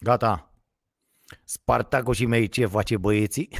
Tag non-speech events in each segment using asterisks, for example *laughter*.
Gata. Spartaco și mei, ce face băieții? *laughs*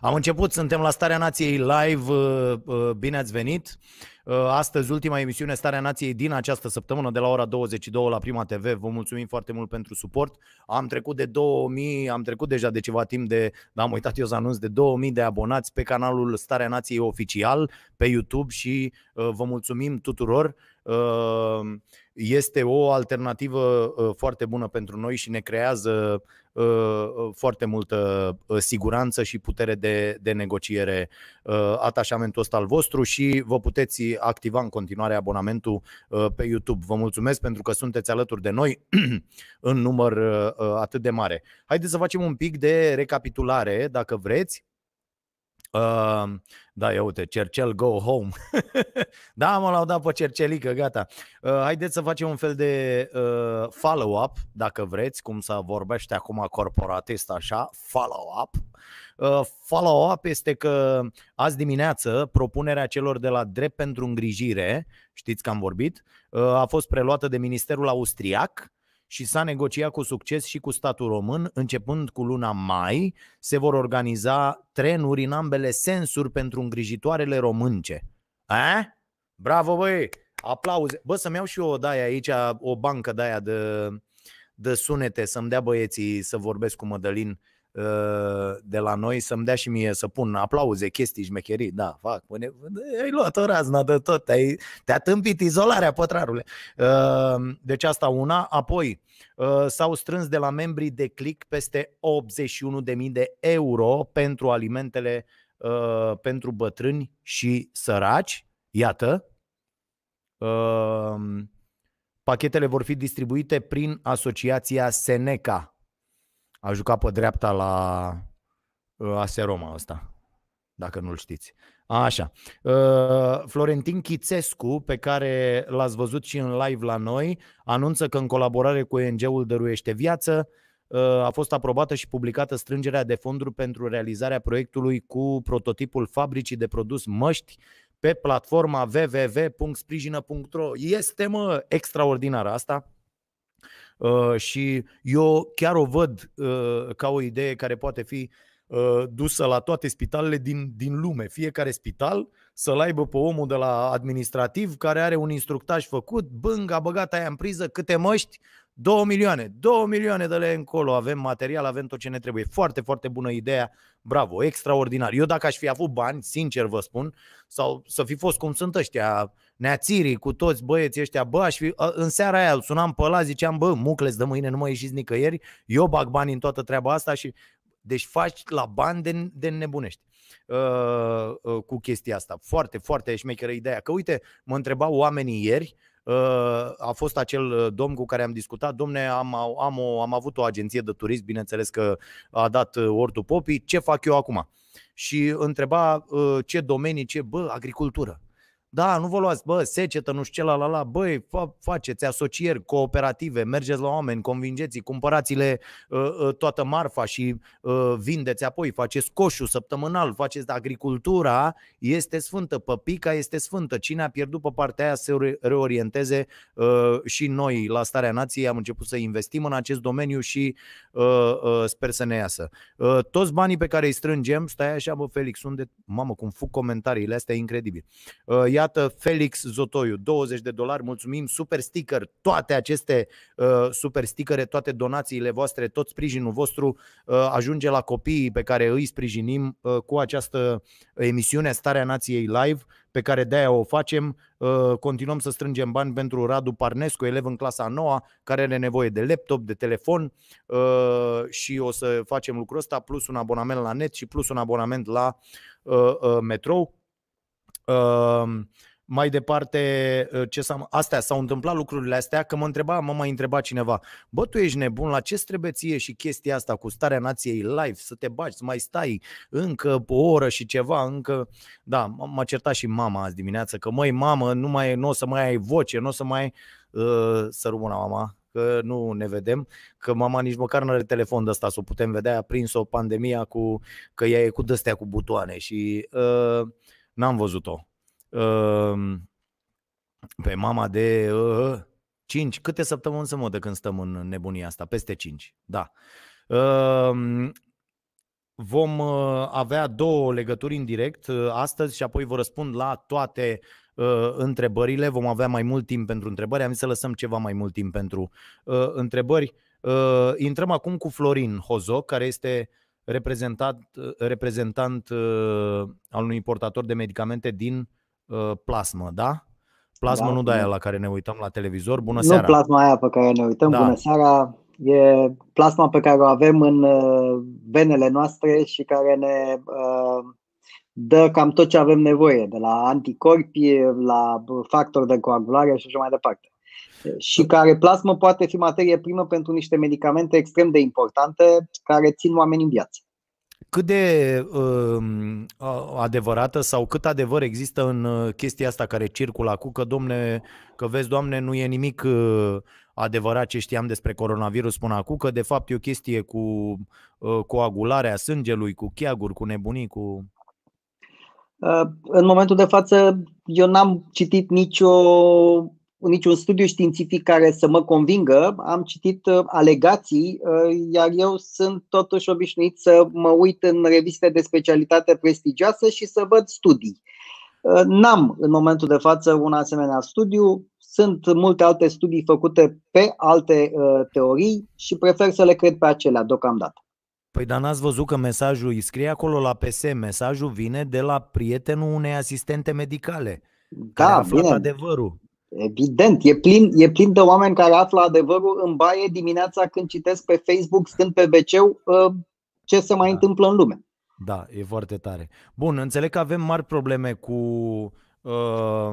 Am început, suntem la Starea Nației live, uh, uh, bine ați venit. Uh, astăzi, ultima emisiune Starea Nației din această săptămână, de la ora 22 la Prima TV. Vă mulțumim foarte mult pentru suport. Am trecut de 2000, am trecut deja de ceva timp de, da, am uitat eu să anunț, de 2000 de abonați pe canalul Starea Nației oficial, pe YouTube și vă mulțumim tuturor. Ehm, este o alternativă ă, foarte bună pentru noi și ne creează ă, ă, foarte multă siguranță și putere de, de negociere atașamentul ăsta al vostru și vă puteți activa în continuare abonamentul pe YouTube. Vă mulțumesc pentru că sunteți alături de noi în număr atât de mare. Haideți să facem un pic de recapitulare, dacă vreți da, ia uite, Cercel go home. *laughs* da, mă l-au dat pe Cercelică, gata. Uh, haideți să facem un fel de uh, follow-up, dacă vreți, cum să vorbește acum corporatist așa, follow-up. Uh, follow-up este că azi dimineață propunerea celor de la Drept pentru Îngrijire, știți că am vorbit, uh, a fost preluată de Ministerul Austriac și s-a negociat cu succes și cu statul român. Începând cu luna mai, se vor organiza trenuri în ambele sensuri pentru îngrijitoarele românce. A? Bravo, băi! Aplauze! Bă, să-mi iau și eu o daia aici, o bancă de aia de, de sunete, să-mi dea băieții să vorbesc cu Mădălin. Uh, de la noi să-mi dea și mie să pun aplauze, chestii, șmecherii, da, fac, pune, păi ai luat o raznă de tot, te-ai, te-a tâmpit izolarea, pătrarule. Ehm, deci asta una, apoi eh, s-au strâns de la membrii de click peste 81.000 de euro pentru alimentele eh, pentru bătrâni și săraci, iată, ehm, Pachetele vor fi distribuite prin asociația Seneca, a jucat pe dreapta la uh, AS Roma ăsta, dacă nu-l știți. Așa. Uh, Florentin Chițescu, pe care l-ați văzut și în live la noi, anunță că în colaborare cu ONG-ul Dăruiește Viață uh, a fost aprobată și publicată strângerea de fonduri pentru realizarea proiectului cu prototipul fabricii de produs măști pe platforma www.sprijină.ro. Este, mă, extraordinară asta. Uh, și eu chiar o văd uh, ca o idee care poate fi uh, dusă la toate spitalele din, din lume. Fiecare spital să-l aibă pe omul de la administrativ care are un instructaj făcut, bâng, a băgat aia în priză, câte măști, 2 milioane, 2 milioane de lei încolo, avem material, avem tot ce ne trebuie. Foarte, foarte bună ideea, bravo, extraordinar. Eu dacă aș fi avut bani, sincer vă spun, sau să fi fost cum sunt ăștia, uh, neațirii cu toți băieții ăștia, bă, aș fi, ă, în seara aia sunam pe ăla, ziceam, bă, mucles de mâine, nu mai ieșiți nicăieri, eu bag bani în toată treaba asta și deci faci la bani de, de nebunești uh, uh, cu chestia asta. Foarte, foarte șmecheră ideea. Că uite, mă întrebau oamenii ieri, a fost acel domn cu care am discutat, domne, am, am, am avut o agenție de turism, bineînțeles că a dat ortul Popii, ce fac eu acum? Și întreba ce domenii, ce, bă, agricultură. Da, nu vă luați, bă, secetă, nu știu ce, la la la, băi, fa- faceți asocieri, cooperative, mergeți la oameni, convingeți-i, cumpărați-le uh, toată marfa și uh, vindeți apoi, faceți coșul săptămânal, faceți agricultura, este sfântă, păpica este sfântă. Cine a pierdut pe partea aia se reorienteze uh, și noi la starea nației am început să investim în acest domeniu și uh, uh, sper să ne iasă. Uh, toți banii pe care îi strângem, stai așa, bă, Felix, unde, mamă, cum fug comentariile astea, incredibil. Uh, iar iată Felix Zotoiu, 20 de dolari, mulțumim, super sticker, toate aceste uh, super stickere, toate donațiile voastre, tot sprijinul vostru uh, ajunge la copiii pe care îi sprijinim uh, cu această emisiune Starea Nației Live, pe care de-aia o facem. Uh, continuăm să strângem bani pentru Radu Parnescu, elev în clasa 9, care are nevoie de laptop, de telefon uh, și o să facem lucrul ăsta, plus un abonament la net și plus un abonament la uh, metrou. Ehm, mai departe, eh, ce s-a, astea s-au întâmplat lucrurile astea, că mă întreba, mă mai întreba cineva, bă, tu ești nebun, la ce trebuie ție și chestia asta cu starea nației live, să te baci, să mai stai încă o oră și ceva, încă, da, m-a certat și mama azi dimineață, că măi, mamă, nu, mai, nu o să mai ai voce, nu o să mai, uh, ă, să rămână mama, că nu ne vedem, că mama nici măcar nu are telefon de ăsta, să o putem vedea, a prins-o pandemia cu, că ea e cu dăstea cu butoane și... Uh, N-am văzut-o. Ehm, pe mama de 5. Uh, Câte săptămâni să mă de când stăm în nebunia asta? Peste 5. Da. Ehm, vom uh, avea două legături în direct uh, astăzi și apoi vă răspund la toate întrebările. Vom avea mai mult timp pentru întrebări. Am zis să lăsăm ceva mai mult timp pentru întrebări. intrăm acum cu Florin Hozo, care este reprezentat, reprezentant uh, al unui importator de medicamente din uh, plasmă, da? Plasmă da, nu da aia la care ne uităm la televizor. Bună nu seara! Nu plasma aia pe care ne uităm, da. bună seara! E plasma pe care o avem în uh, venele noastre și care ne dă cam tot ce avem nevoie, de la anticorpi la factori de coagulare și așa mai departe și care plasmă poate fi materie primă pentru niște medicamente extrem de importante care țin oamenii în viață. Cât de uh, adevărată sau cât adevăr există în uh, chestia asta care circulă acum, că domne, că vezi, doamne, nu e nimic uh, adevărat ce știam despre coronavirus până acum, că de fapt e o chestie cu uh, coagularea sângelui, cu cheaguri, cu nebunii, cu... Uh, în momentul de față, eu n-am citit nicio niciun studiu științific care să mă convingă, am citit uh, alegații, uh, iar eu sunt totuși obișnuit să mă uit în reviste de specialitate prestigioasă și să văd studii. Uh, n-am în momentul de față un asemenea studiu, sunt multe alte studii făcute pe alte teorii și prefer să le cred pe acelea deocamdată. Păi dar n-ați văzut că mesajul îi scrie acolo la PS, mesajul vine de la prietenul unei asistente medicale. Da, care aflat bine. adevărul. Evident, e plin, e plin de oameni care află adevărul în baie dimineața când citesc pe Facebook, stând pe wc uh, ce se mai da. întâmplă în lume. Da, e foarte tare. Bun, înțeleg că avem mari probleme cu, uh,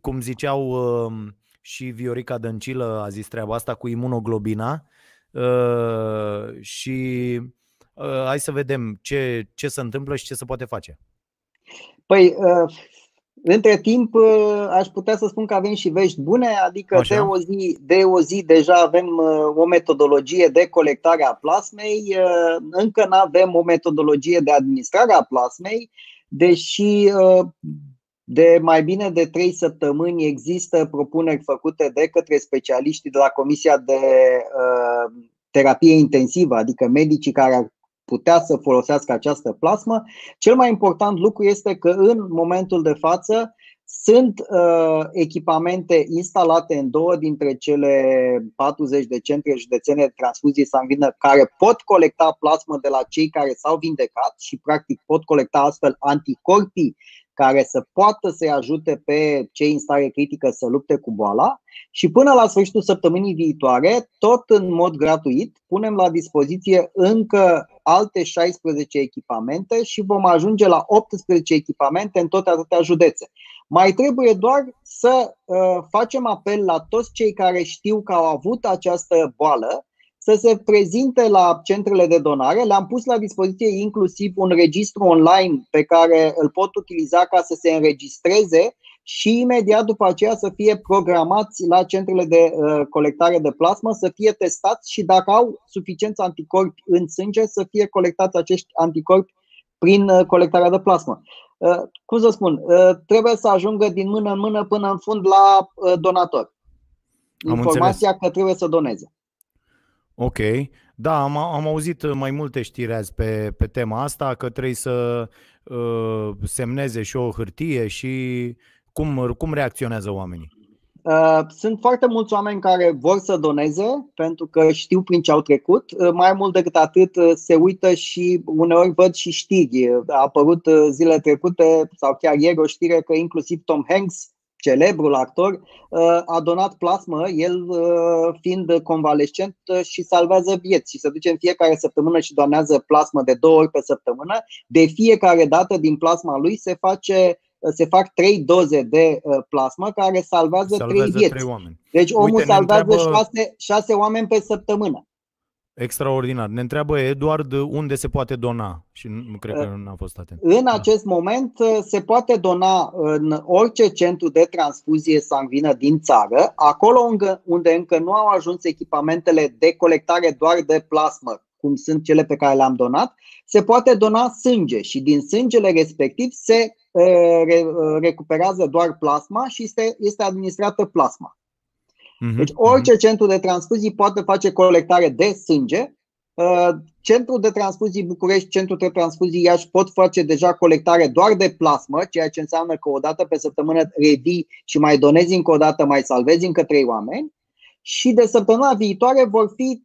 cum ziceau uh, și Viorica Dăncilă a zis treaba asta, cu imunoglobina uh, și uh, hai să vedem ce, ce se întâmplă și ce se poate face. Păi, uh, între timp, ă, aș putea să spun că avem și vești bune, adică de o, zi, de o zi deja avem ă, o metodologie de colectare a plasmei, ă, încă nu avem o metodologie de administrare a plasmei, deși de mai bine de trei săptămâni există propuneri făcute de către specialiștii de la Comisia de Terapie Intensivă, adică medicii care ar putea să folosească această plasmă. Cel mai important lucru este că în momentul de față sunt uh, echipamente instalate în două dintre cele 40 de centre județene de transfuzie sanguină care pot colecta plasmă de la cei care s-au vindecat și practic pot colecta astfel anticorpii care să poată să-i ajute pe cei în stare critică să lupte cu boala și până la sfârșitul săptămânii viitoare, tot în mod gratuit, punem la dispoziție încă alte 16 echipamente și vom ajunge la 18 echipamente în toate atâtea județe. Mai trebuie doar să uh, facem apel la toți cei care știu că au avut această boală să se prezinte la centrele de donare. Le-am pus la dispoziție inclusiv un registru online pe care îl pot utiliza ca să se înregistreze și imediat după aceea să fie programați la centrele de uh, colectare de plasmă, să fie testați și dacă au suficienți anticorpi în sânge, să fie colectați acești anticorpi prin uh, colectarea de plasmă. Uh, cum să spun, trebuie să ajungă din mână în mână până în fund la donator. Informația am că trebuie să doneze. Ok. Da, am, am auzit mai multe știri azi pe, pe tema asta, că trebuie să uh, semneze și o hârtie și cum, cum reacționează oamenii? Uh, sunt foarte mulți oameni care vor să doneze pentru că știu prin ce au trecut. Uh, mai mult decât atât, uh, se uită și uneori văd și știri. A apărut zile trecute sau chiar ieri o știre că inclusiv Tom Hanks, celebrul actor, a donat plasmă, el fiind convalescent și salvează vieți și se duce în fiecare săptămână și donează plasmă de două ori pe săptămână. De fiecare dată din plasma lui se face se fac trei doze de uh, plasmă care salvează, trei vieți. 3 oameni. Deci omul Uite, salvează șase, șase oameni pe săptămână. Extraordinar. Ne întreabă Eduard unde se poate dona și nu cred că uh, nu a fost atent. În da. acest moment uh, se poate dona în orice centru de transfuzie sanguină din țară, acolo unde încă nu au ajuns echipamentele de colectare doar de plasmă, cum sunt cele pe care le-am donat, se poate dona sânge și din sângele respectiv se recuperează doar plasma și este, este administrată plasma. Mhm, deci orice mhm. centru de transfuzii poate face colectare de sânge. Centrul de transfuzii București, Centrul de transfuzii Iași pot face deja colectare doar de plasmă, ceea ce înseamnă că o dată pe săptămână revii și mai donezi încă o dată, mai salvezi încă trei oameni. Și de săptămâna viitoare vor fi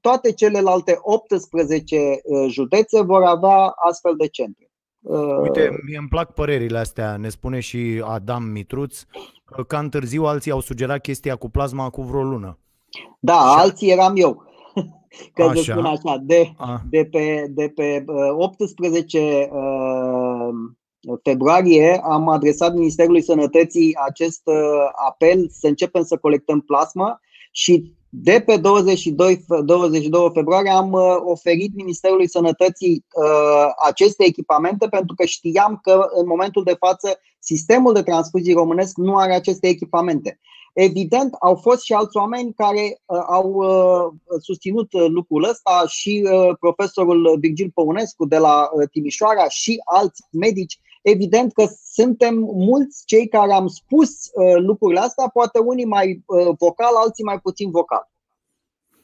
toate celelalte 18 uh, județe vor avea astfel de centre. Uh, Uite, mie îmi plac părerile astea, ne spune și Adam Mitruț, ca în târziu alții au sugerat chestia cu plasma cu vreo lună. Da, așa. alții eram eu. *laughs* Că așa. spun așa, de, de, pe, de pe 18 uh, februarie am adresat Ministerului Sănătății acest apel să începem să colectăm plasmă și de pe 22, 22 februarie am uh, oferit Ministerului Sănătății uh, aceste echipamente pentru că știam că în momentul de față sistemul de transfuzii românesc nu are aceste echipamente. Evident, au fost și alți oameni care uh, au uh, susținut uh, lucrul ăsta și uh, profesorul Virgil Păunescu de la Timișoara și alți medici Evident că suntem mulți cei care am spus uh, lucrurile astea, poate unii mai uh, vocal, alții mai puțin vocal.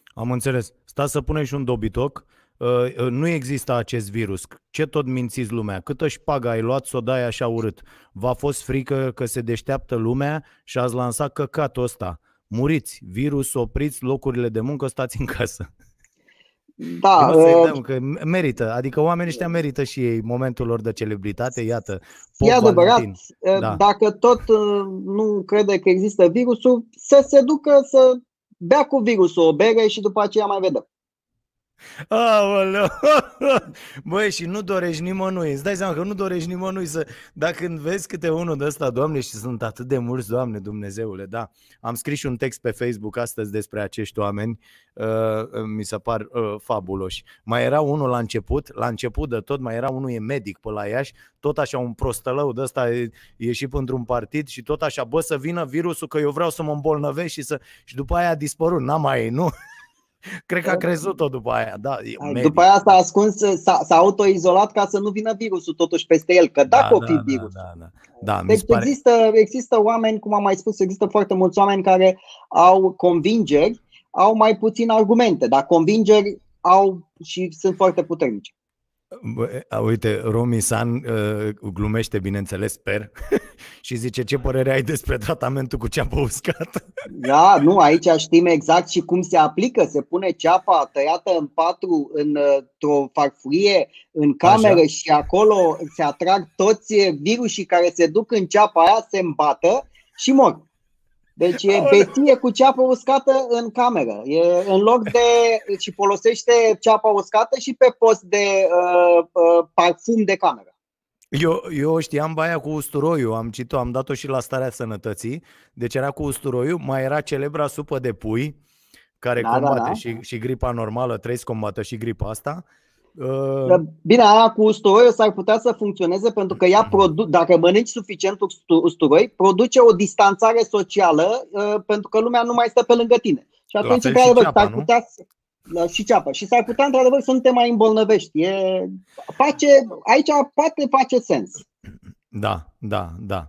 Am înțeles. Stați să punem și un dobitoc. Uh, nu există acest virus. Ce tot mințiți lumea? Câtă șpagă ai luat să o dai așa urât? V-a fost frică că se deșteaptă lumea și ați lansat căcatul ăsta. Muriți, virus, opriți locurile de muncă, stați în casă. Da, nu uh, dăm, că merită, adică oamenii ăștia merită și ei momentul lor de celebritate, iată. e adevărat, da. dacă tot uh, nu crede că există virusul, să se ducă să bea cu virusul o bere și după aceea mai vedem. Aoleu! *laughs* Băi, și nu dorești nimănui. Îți dai seama că nu dorești nimănui să... Dacă vezi câte unul de ăsta, Doamne, și sunt atât de mulți, Doamne, Dumnezeule, da. Am scris și un text pe Facebook astăzi despre acești oameni. Uh, uh, mi se par uh, fabuloși. Mai era unul la început, la început de tot, mai era unul e medic pe la Iași, tot așa un prostălău de ăsta e ieșit într-un partid și tot așa, bă, să vină virusul că eu vreau să mă îmbolnăvesc și să... Și după aia a dispărut. N-am mai, nu? *laughs* Cred că a crezut-o după aia, da. După aia s-a ascuns, s-a, s-a autoizolat ca să nu vină virusul totuși peste el, că dacă da, o fi da, da virus. Da, da, da. Da, deci pare... există, există oameni, cum am mai spus, există foarte mulți oameni care au convingeri, au mai puțin argumente, dar convingeri au și sunt foarte puternice. Uite, Romi San uh, glumește, bineînțeles, sper, *laughs* și zice ce părere ai despre tratamentul cu ceapă uscată. *laughs* da, nu, aici știm exact și cum se aplică. Se pune ceapa tăiată în patru, ă, într-o farfurie, în cameră Așa. și acolo se atrag toți virusii care se duc în ceapa aia, se îmbată și mor. Deci e beție cu ceapă uscată în cameră. E în loc de și folosește ceapa uscată și pe post de uh, uh, parfum de cameră. Eu, eu știam baia cu usturoiul, am citit-o, am dat-o și la starea sănătății. Deci era cu usturoiul, mai era celebra supă de pui, care da, da combate da, da. Și, și gripa normală, trebuie să combată și gripa asta. Uh... Bine, aia cu usturoiul s-ar putea să funcționeze pentru că ea produ- dacă mănânci suficient usturoi, produce o distanțare socială uh, pentru că lumea nu mai stă pe lângă tine. Și atunci, într-adevăr, s-ar putea să... Și ceapă. Și s-ar putea, într-adevăr, să nu te mai îmbolnăvești. E... Face... Aici poate face sens. Da, da, da.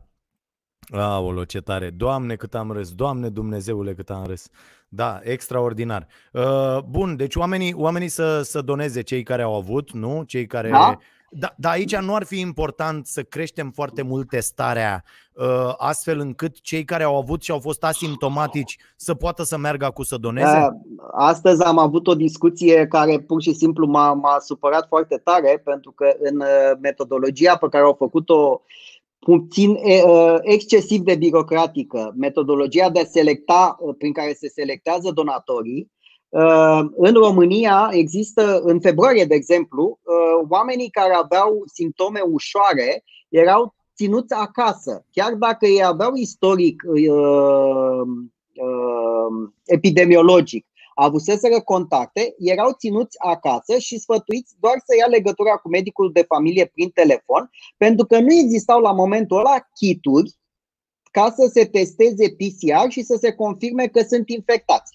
Aolo, ce tare. Doamne, cât am râs. Doamne, Dumnezeule, cât am râs. Da, extraordinar. Uh, bun, deci oamenii, oamenii să, să doneze cei care au avut, nu? Cei care. Da? Da, da, aici nu ar fi important să creștem foarte mult testarea, uh, astfel încât cei care au avut și au fost asimptomatici să poată să meargă cu să doneze? Da, astăzi am avut o discuție care pur și simplu m-a, m-a supărat foarte tare, pentru că în uh, metodologia pe care au făcut-o uh, puțin excesiv de birocratică, metodologia de a selecta prin care se selectează donatorii. În România există, în februarie, de exemplu, oamenii care aveau simptome ușoare erau ținuți acasă, chiar dacă ei aveau istoric epidemiologic avuseseră contacte, erau ținuți acasă și sfătuiți doar să ia legătura cu medicul de familie prin telefon, pentru că nu existau la momentul ăla chituri ca să se testeze PCR și să se confirme că sunt infectați.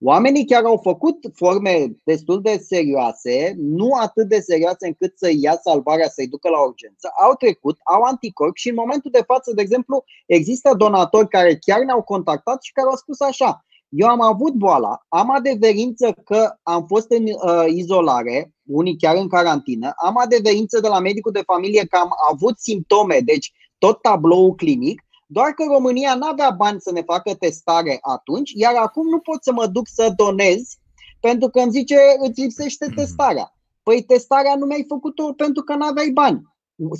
Oamenii chiar au făcut forme destul de serioase, nu atât de serioase încât să ia salvarea, să-i ducă la urgență. Au trecut, au anticorp și în momentul de față, de exemplu, există donatori care chiar ne-au contactat și care au spus așa. Eu am avut boala, am adeverință că am fost în uh, izolare, unii chiar în carantină, am adeverință de la medicul de familie că am avut simptome, deci tot tabloul clinic, doar că România nu avea bani să ne facă testare atunci, iar acum nu pot să mă duc să donez pentru că îmi zice îți lipsește mm-hmm. testarea. Păi testarea nu mi-ai făcut-o pentru că nu aveai bani.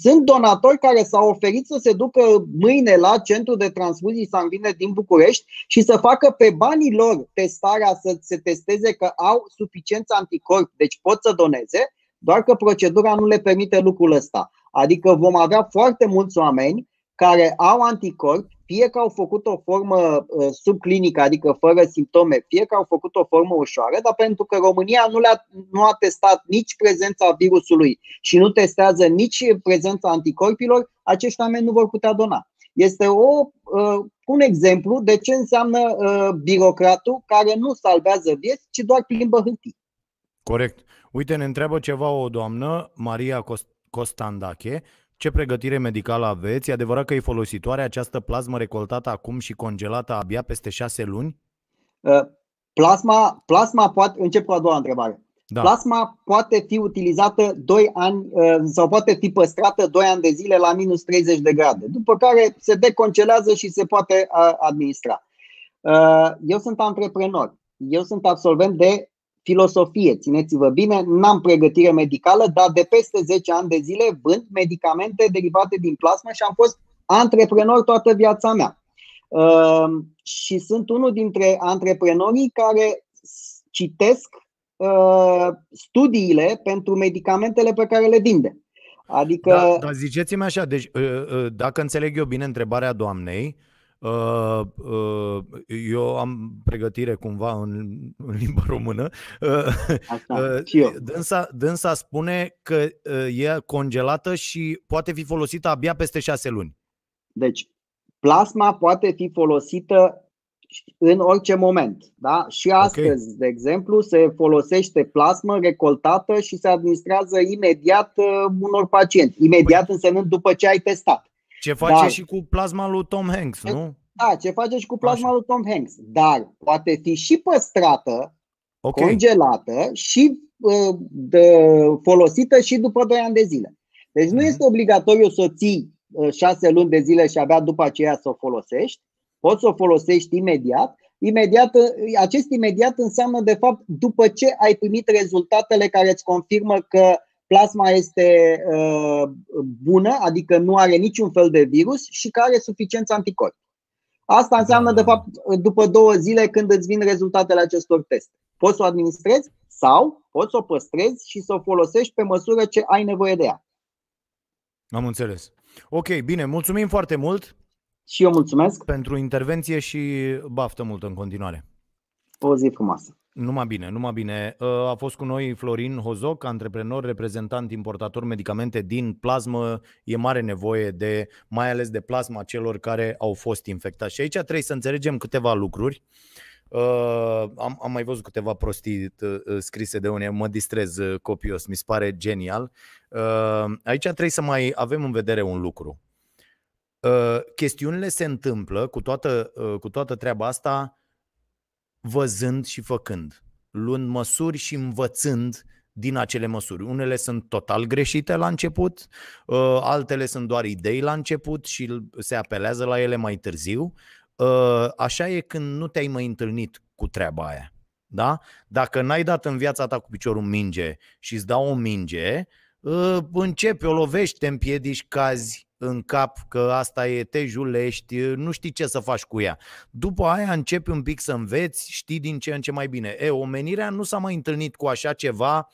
Sunt donatori care s-au oferit să se ducă mâine la centrul de transfuzii sanguine din București și să facă pe banii lor testarea, să se testeze că au suficienți anticorp, deci pot să doneze, doar că procedura nu le permite lucrul ăsta. Adică vom avea foarte mulți oameni care au anticorp fie că au făcut o formă uh, subclinică, adică fără simptome, fie că au făcut o formă ușoară, dar pentru că România nu, le-a, nu a testat nici prezența virusului și nu testează nici prezența anticorpilor, acești oameni nu vor putea dona. Este o, uh, un exemplu de ce înseamnă uh, birocratul care nu salvează vieți, ci doar plimbă hârtii. Corect. Uite, ne întreabă ceva o doamnă, Maria Costandache, ce pregătire medicală aveți? E adevărat că e folositoare această plasmă recoltată acum și congelată abia peste șase luni? Uh, plasma, plasma poate, încep cu a doua întrebare. Da. Plasma poate fi utilizată 2 ani uh, sau poate fi păstrată 2 ani de zile la minus 30 de grade, după care se deconcelează și se poate uh, administra. Eu sunt antreprenor. Eu sunt absolvent de filosofie, țineți-vă bine, n-am pregătire medicală, dar de peste 10 ani de zile vând medicamente derivate din plasmă și am fost antreprenor toată viața mea. Uh, și sunt unul dintre antreprenorii care citesc uh, studiile pentru medicamentele pe care le vinde. Adică. Da, dar ziceți-mi așa, deci, ă, ă, dacă înțeleg eu bine întrebarea doamnei, Uh, uh, eu am pregătire cumva în, în limba *laughs* română. Asta, uh, dânsa, dânsa spune că e congelată și poate fi folosită abia peste șase luni. Deci, plasma poate fi folosită în orice moment. Da? Și astăzi, okay. de exemplu, se folosește plasmă recoltată și se administrează imediat unor pacienți. Imediat păi- însemnând după ce ai testat. Ce face dar, și cu plasma lui Tom Hanks, nu? Da, ce face și cu plasma Așa. lui Tom Hanks. Dar poate fi și păstrată, okay. congelată și ă, de, folosită și după 2 ani de zile. Deci nu mm-hmm. este obligatoriu să o ții 6 ă, luni de zile și abia după aceea să o folosești. Poți să o folosești imediat, imediat, ă, acest imediat înseamnă de fapt după ce ai primit rezultatele care îți confirmă că plasma este uh, bună, adică nu are niciun fel de virus și că are suficiență anticorpi. Asta înseamnă, da. de fapt, după două zile când îți vin rezultatele acestor teste. Poți să o administrezi sau poți să o păstrezi și să o folosești pe măsură ce ai nevoie de ea. Am înțeles. Ok, bine, mulțumim foarte mult. Și eu mulțumesc. Pentru intervenție și baftă mult în continuare o zi frumoasă! Numai bine, numai bine. Ă, a fost cu noi Florin Hozoc, antreprenor, reprezentant, importator medicamente din plasmă. E mare nevoie de, mai ales de plasma celor care au fost infectați. Și aici trebuie să înțelegem câteva lucruri. Ă, am, am mai văzut câteva prostii ă, scrise de unii, mă distrez copios, mi se pare genial. aici trebuie să mai avem în vedere un lucru. chestiunile se întâmplă cu toată, cu toată treaba asta văzând și făcând, luând măsuri și învățând din acele măsuri. Unele sunt total greșite la început, uh, altele sunt doar idei la început și se apelează la ele mai târziu. Uh, așa e când nu te-ai mai întâlnit cu treaba aia. Da? Dacă n-ai dat în viața ta cu piciorul minge și îți dau o minge, uh, începi, o lovești, te împiedici, cazi, în cap că asta e, te julești, nu știi ce să faci cu ea. După aia începi un pic să înveți, știi din ce în ce mai bine. E, omenirea nu s-a mai întâlnit cu așa ceva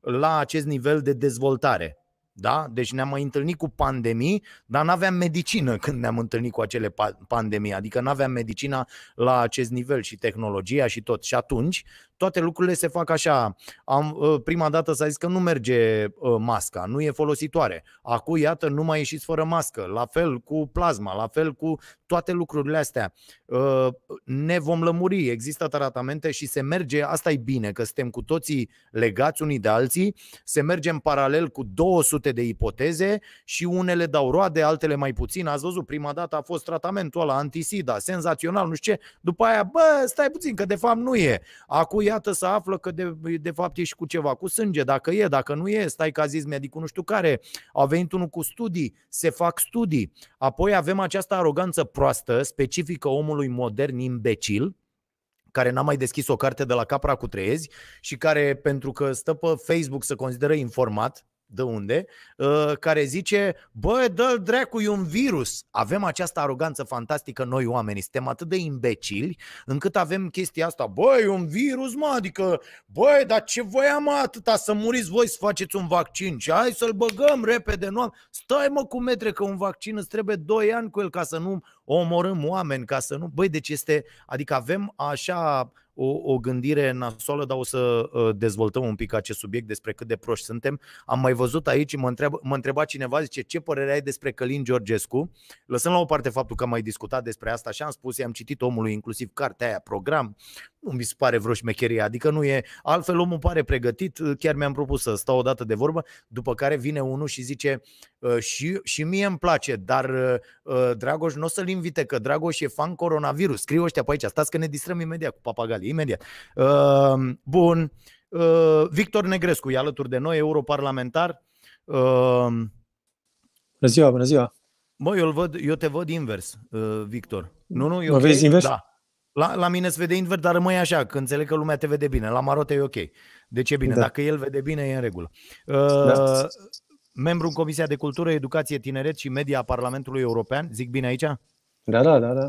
la acest nivel de dezvoltare. Da? Deci ne-am mai întâlnit cu pandemii, dar nu aveam medicină *laughs* când ne-am întâlnit cu acele pandemii, adică nu aveam medicina la acest nivel și tehnologia și tot. Și atunci toate lucrurile se fac așa. Am, ă, prima dată s-a zis că nu merge ă, masca, nu e folositoare. Acum, iată, nu mai ieșiți fără mască. La fel cu plasma, la fel cu toate lucrurile astea. Ă, ne vom lămuri, există tratamente și se merge, asta e bine, că suntem cu toții legați unii de alții, se merge în paralel cu 200 de ipoteze și unele dau roade, altele mai puțin. Ați văzut, prima dată a fost tratamentul ăla antisida, senzațional, nu știu ce. După aia, bă, stai puțin, că de fapt nu e. Acum, iată să află că de, de fapt ești cu ceva, cu sânge, dacă e, dacă nu e, stai că a zis medicul nu știu care, a venit unul cu studii, se fac studii. Apoi avem această aroganță proastă, specifică omului modern imbecil, care n-a mai deschis o carte de la capra cu treiezi și care, pentru că stă pe Facebook, să consideră informat, de unde, uh, care zice, bă, dă-l dracu, e un virus. Avem această aroganță fantastică noi oamenii, suntem atât de imbecili încât avem chestia asta, bă, e un virus, mă, adică, bă, dar ce voia, mă, atâta să muriți voi să faceți un vaccin și hai să-l băgăm repede, nu Stai, mă, cu metre că un vaccin îți trebuie 2 ani cu el ca să nu omorâm oameni, ca să nu... Băi, deci este, adică avem așa o, o gândire nasoală, dar o să uh, dezvoltăm un pic acest subiect despre cât de proști suntem. Am mai văzut aici, mă, întreb, mă întreba cineva, zice, ce părere ai despre Călin Georgescu? Lăsăm la o parte faptul că am mai discutat despre asta și am spus, i-am citit omului inclusiv cartea aia, program, nu mi se pare vreo șmecherie, adică nu e, altfel omul pare pregătit, ă, chiar mi-am propus să stau o dată de vorbă, după care vine unul și zice ă, și, și mie îmi place, dar ă, Dragoș nu o să-l invite, că Dragoș e fan coronavirus, scriu ăștia pe aici, stați că ne distrăm imediat cu papagalii, imediat. Bun, Victor Negrescu e alături de noi, europarlamentar. Bună ziua, bună ziua! Mă, eu, văd, eu te văd invers, Victor. Nu, nu, eu okay? vezi invers? Da, la, la mine se vede invers, dar rămâi așa, că înțeleg că lumea te vede bine. La Marote e ok. Deci e bine. Da. Dacă el vede bine, e în regulă. Da. Uh, membru în Comisia de Cultură, Educație, Tineret și Media a Parlamentului European. Zic bine aici? Da, da, da. da.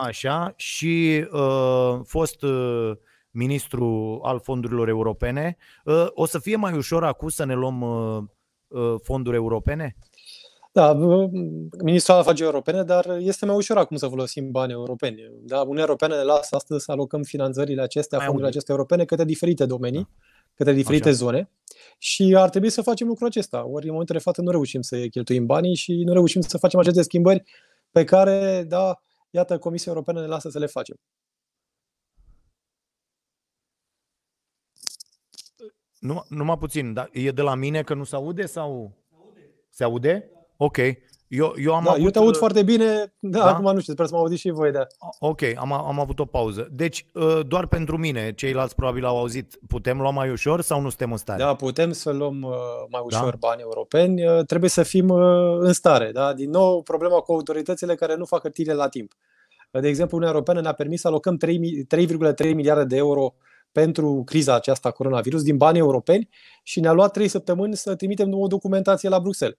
Așa. Și uh, fost uh, ministru al fondurilor europene. Uh, o să fie mai ușor acum să ne luăm uh, uh, fonduri europene? Uh, da, ministrul a afacerilor europene, dar este mai ușor acum să folosim bani europeni. Da, Uniunea Europeană ne lasă astăzi să alocăm finanțările acestea, mai fondurile acestea europene către diferite domenii, către diferite Așa. zone și ar trebui să facem lucrul acesta. Ori în momentul de față nu reușim să cheltuim banii și nu reușim să facem aceste schimbări pe care, da, iată, Comisia Europeană ne lasă să le facem. Numai, numai puțin, dar e de la mine că nu se aude sau? Se aude? Se aude? Ok. Eu, eu am da, avut... Eu te aud uh, foarte bine, da, da? acum nu știu, sper să mă auziți și voi, da. Ok, am, am avut o pauză. Deci, uh, doar pentru mine, ceilalți probabil au auzit, putem lua mai ușor sau nu suntem în stare? Da, putem să luăm uh, mai da. ușor da? bani europeni, trebuie să fim în stare, da? Din nou, problema cu autoritățile care nu fac hârtile la timp. De exemplu, Uniunea Europeană ne-a permis să alocăm 3,3 miliarde de euro pentru criza aceasta coronavirus din bani europeni și ne-a luat 3 săptămâni să trimitem o documentație la Bruxelles.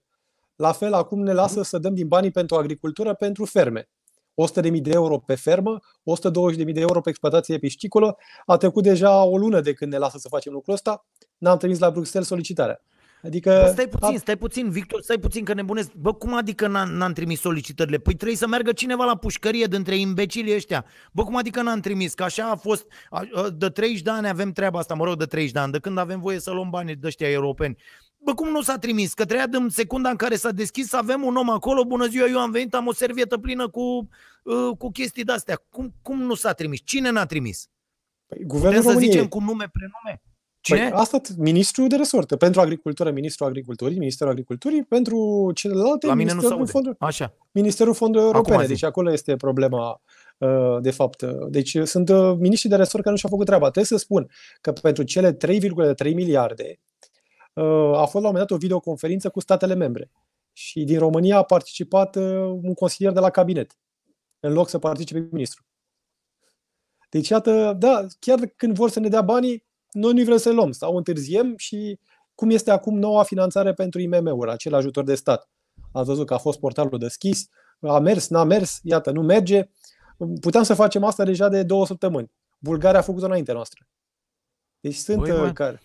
La fel, acum ne lasă mhm. să dăm din banii pentru agricultură, pentru ferme. 100.000 de euro pe fermă, 120.000 de euro pe exploatație piscicolă. A trecut deja o lună de când ne lasă să facem lucrul ăsta. N-am trimis la Bruxelles solicitarea. Adică... Bă, păi stai puțin, stai puțin, Victor, stai puțin că nebunesc. Bă, cum adică n-am, n-am trimis solicitările? Păi trebuie să meargă cineva la pușcărie dintre imbecilii ăștia. Bă, cum adică n-am trimis? Că așa a fost, de 30 de ani avem treaba asta, mă rog, de 30 de ani, de când avem voie să luăm banii de ăștia europeni. Bă, cum nu s-a trimis? Că treia în secunda în care s-a deschis să avem un om acolo, bună ziua, eu am venit, am o servietă plină cu, uh, cu chestii de-astea. Cum, cum nu s-a trimis? Cine n-a trimis? Păi, Guvernul Putem României. să zicem cu nume, prenume? Păi, Cine? Păi, asta, ministrul de resortă. Pentru agricultură, ministrul agriculturii, ministerul agriculturii, pentru celelalte, La mine ministerul, nu Fondul, Așa. ministerul fondului europene. Deci acolo este problema uh, de fapt. Deci sunt uh, miniștri de resort care nu și-au făcut treaba. Trebuie să spun că pentru cele 3,3 miliarde Uh, a fost la un moment dat o videoconferință cu statele membre și din România a participat uh, un consilier de la cabinet, în loc să participe ministru. Deci, iată, da, chiar când vor să ne dea banii, noi nu vrem să le luăm sau întârziem și cum este acum noua finanțare pentru IMM-uri, acel ajutor de stat. Ați văzut că a fost portalul deschis, a mers, n-a mers, iată, nu merge. Puteam să facem asta deja de două săptămâni. Bulgaria a făcut-o înaintea noastră. Deci sunt Băi, uh, care...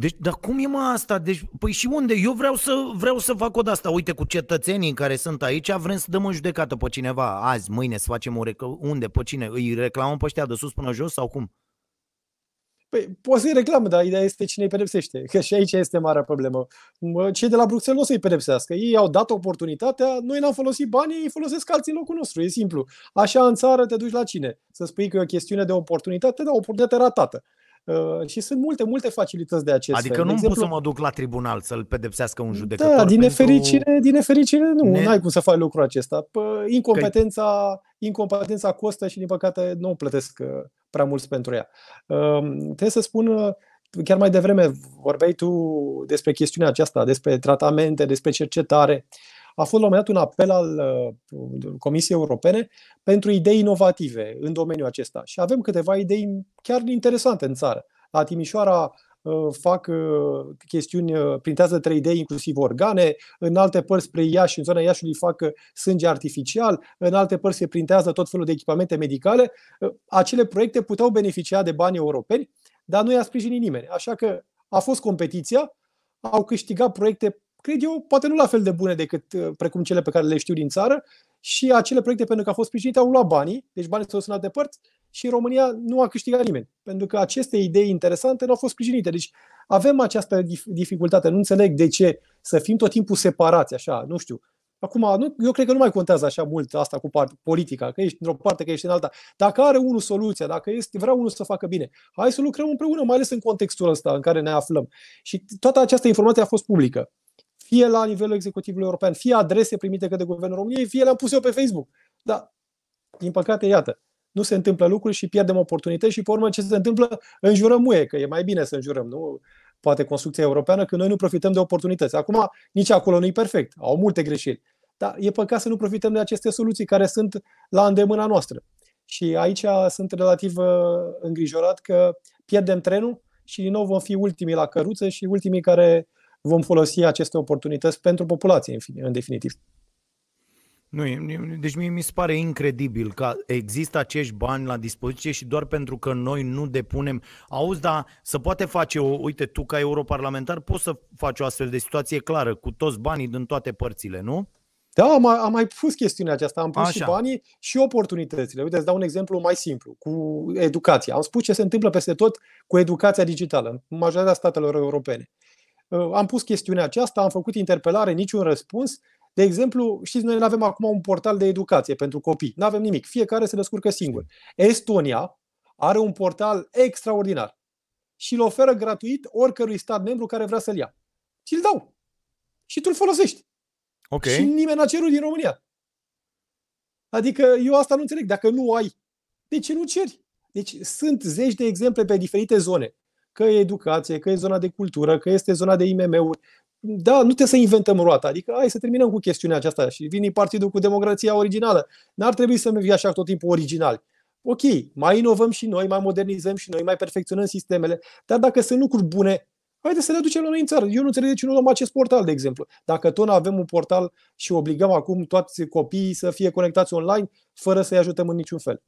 Deci, dar cum e mă asta? Deci, păi și unde? Eu vreau să, vreau să fac o asta. Uite, cu cetățenii care sunt aici, vrem să dăm în judecată pe cineva azi, mâine, să facem o rec- unde, pe cine? Îi reclamăm pe ăștia de sus până jos sau cum? Păi, poți să-i reclamă, dar ideea este cine îi pedepsește. Că și aici este marea problemă. Cei de la Bruxelles nu o să-i pedepsească. Ei au dat oportunitatea, noi n-am folosit banii, îi folosesc alții în locul nostru. E simplu. Așa în țară te duci la cine? Să spui că e o chestiune de oportunitate, dar oportunitate ratată. Uh, și sunt multe, multe facilități de acest Adică fel. nu exemplu, pot să mă duc la tribunal să-l pedepsească un da, judecător. Da, din, pentru... nefericire, din nefericire nu, ne... n-ai cum să faci lucrul acesta. Pă, incompetența, că... incompetența costă și din păcate nu plătesc uh, prea mult pentru ea. Um, trebuie să spun, uh, chiar mai devreme vorbeai tu despre chestiunea aceasta, despre tratamente, despre cercetare. Uh, a fost la un moment dat un apel al uh, Comisiei Europene pentru idei inovative în domeniul acesta. Și avem câteva idei chiar interesante în țară. La Timișoara uh, fac uh, chestiuni, printează 3D, inclusiv organe, în alte părți spre Iași, în zona Iașiului fac sânge artificial, în alte părți se printează tot felul de echipamente medicale. Acele proiecte puteau beneficia de bani europeni, dar nu i-a sprijinit nimeni. Așa că a fost competiția, au câștigat proiecte cred eu, poate nu la fel de bune decât uh, precum cele pe care le știu din țară și acele proiecte, pentru că au fost sprijinite, au luat banii, deci banii s-au sunat de părți și în România nu a câștigat nimeni, pentru că aceste idei interesante nu au fost sprijinite. Deci avem această dificultate, nu înțeleg de ce să fim tot timpul separați, așa, nu știu. Acum, nu, eu cred că nu mai contează așa mult asta cu part, politica, că ești într-o parte, că ești în alta. Dacă are unul soluția, dacă este, vrea unul să facă bine, hai să lucrăm împreună, mai ales în contextul ăsta în care ne aflăm. Și toată această informație a fost publică fie la nivelul executivului european, fie adrese primite către Guvernul României, fie le-am pus eu pe Facebook. Dar, din păcate, iată, nu se întâmplă lucruri și pierdem oportunități și, pe urmă, ce se întâmplă, înjurăm muie, că e mai bine să înjurăm, nu? Poate construcția europeană, că noi nu profităm de oportunități. Acum, nici acolo nu e perfect, au multe greșeli. Dar e păcat să nu profităm de aceste soluții care sunt la îndemâna noastră. Și aici sunt relativ uh, îngrijorat că pierdem trenul și din nou vom fi ultimii la căruță și ultimii care vom folosi aceste oportunități pentru populație, în definitiv. Nu, deci mie mi se pare incredibil că există acești bani la dispoziție și doar pentru că noi nu depunem. Auzi, dar să poate face o, uite, tu ca europarlamentar poți să faci o astfel de situație clară, cu toți banii din toate părțile, nu? Da, am, am mai pus chestiunea aceasta, am pus Așa. și banii și oportunitățile. Uite, îți dau un exemplu mai simplu, cu educația. Am spus ce se întâmplă peste tot cu educația digitală, în majoritatea statelor europene. Uh, am pus chestiunea aceasta, am făcut interpelare, niciun răspuns. De exemplu, știți, noi nu avem acum un portal de educație pentru copii. Nu avem nimic. Fiecare se descurcă singur. Estonia are un portal extraordinar și îl oferă gratuit oricărui stat membru care vrea să-l ia. Și îl dau. Și tu îl folosești. Okay. Și nimeni n-a cerut din România. Adică eu asta nu înțeleg. Dacă nu ai, de ce nu ceri? Deci sunt zeci de exemple pe diferite zone că e educație, că e zona de cultură, că este zona de IMM-uri. Da, nu trebuie să inventăm roata, adică hai să terminăm cu chestiunea aceasta și vine partidul cu democrația originală. N-ar trebui să fie așa tot timpul original. Ok, mai inovăm și noi, mai modernizăm și noi, mai perfecționăm sistemele, dar dacă sunt lucruri bune, Haideți să le aducem la noi în țară. Eu nu înțeleg de ce nu luăm acest portal, de exemplu. Dacă tot avem un portal și obligăm acum toți copiii să fie conectați online, fără să-i ajutăm în niciun fel.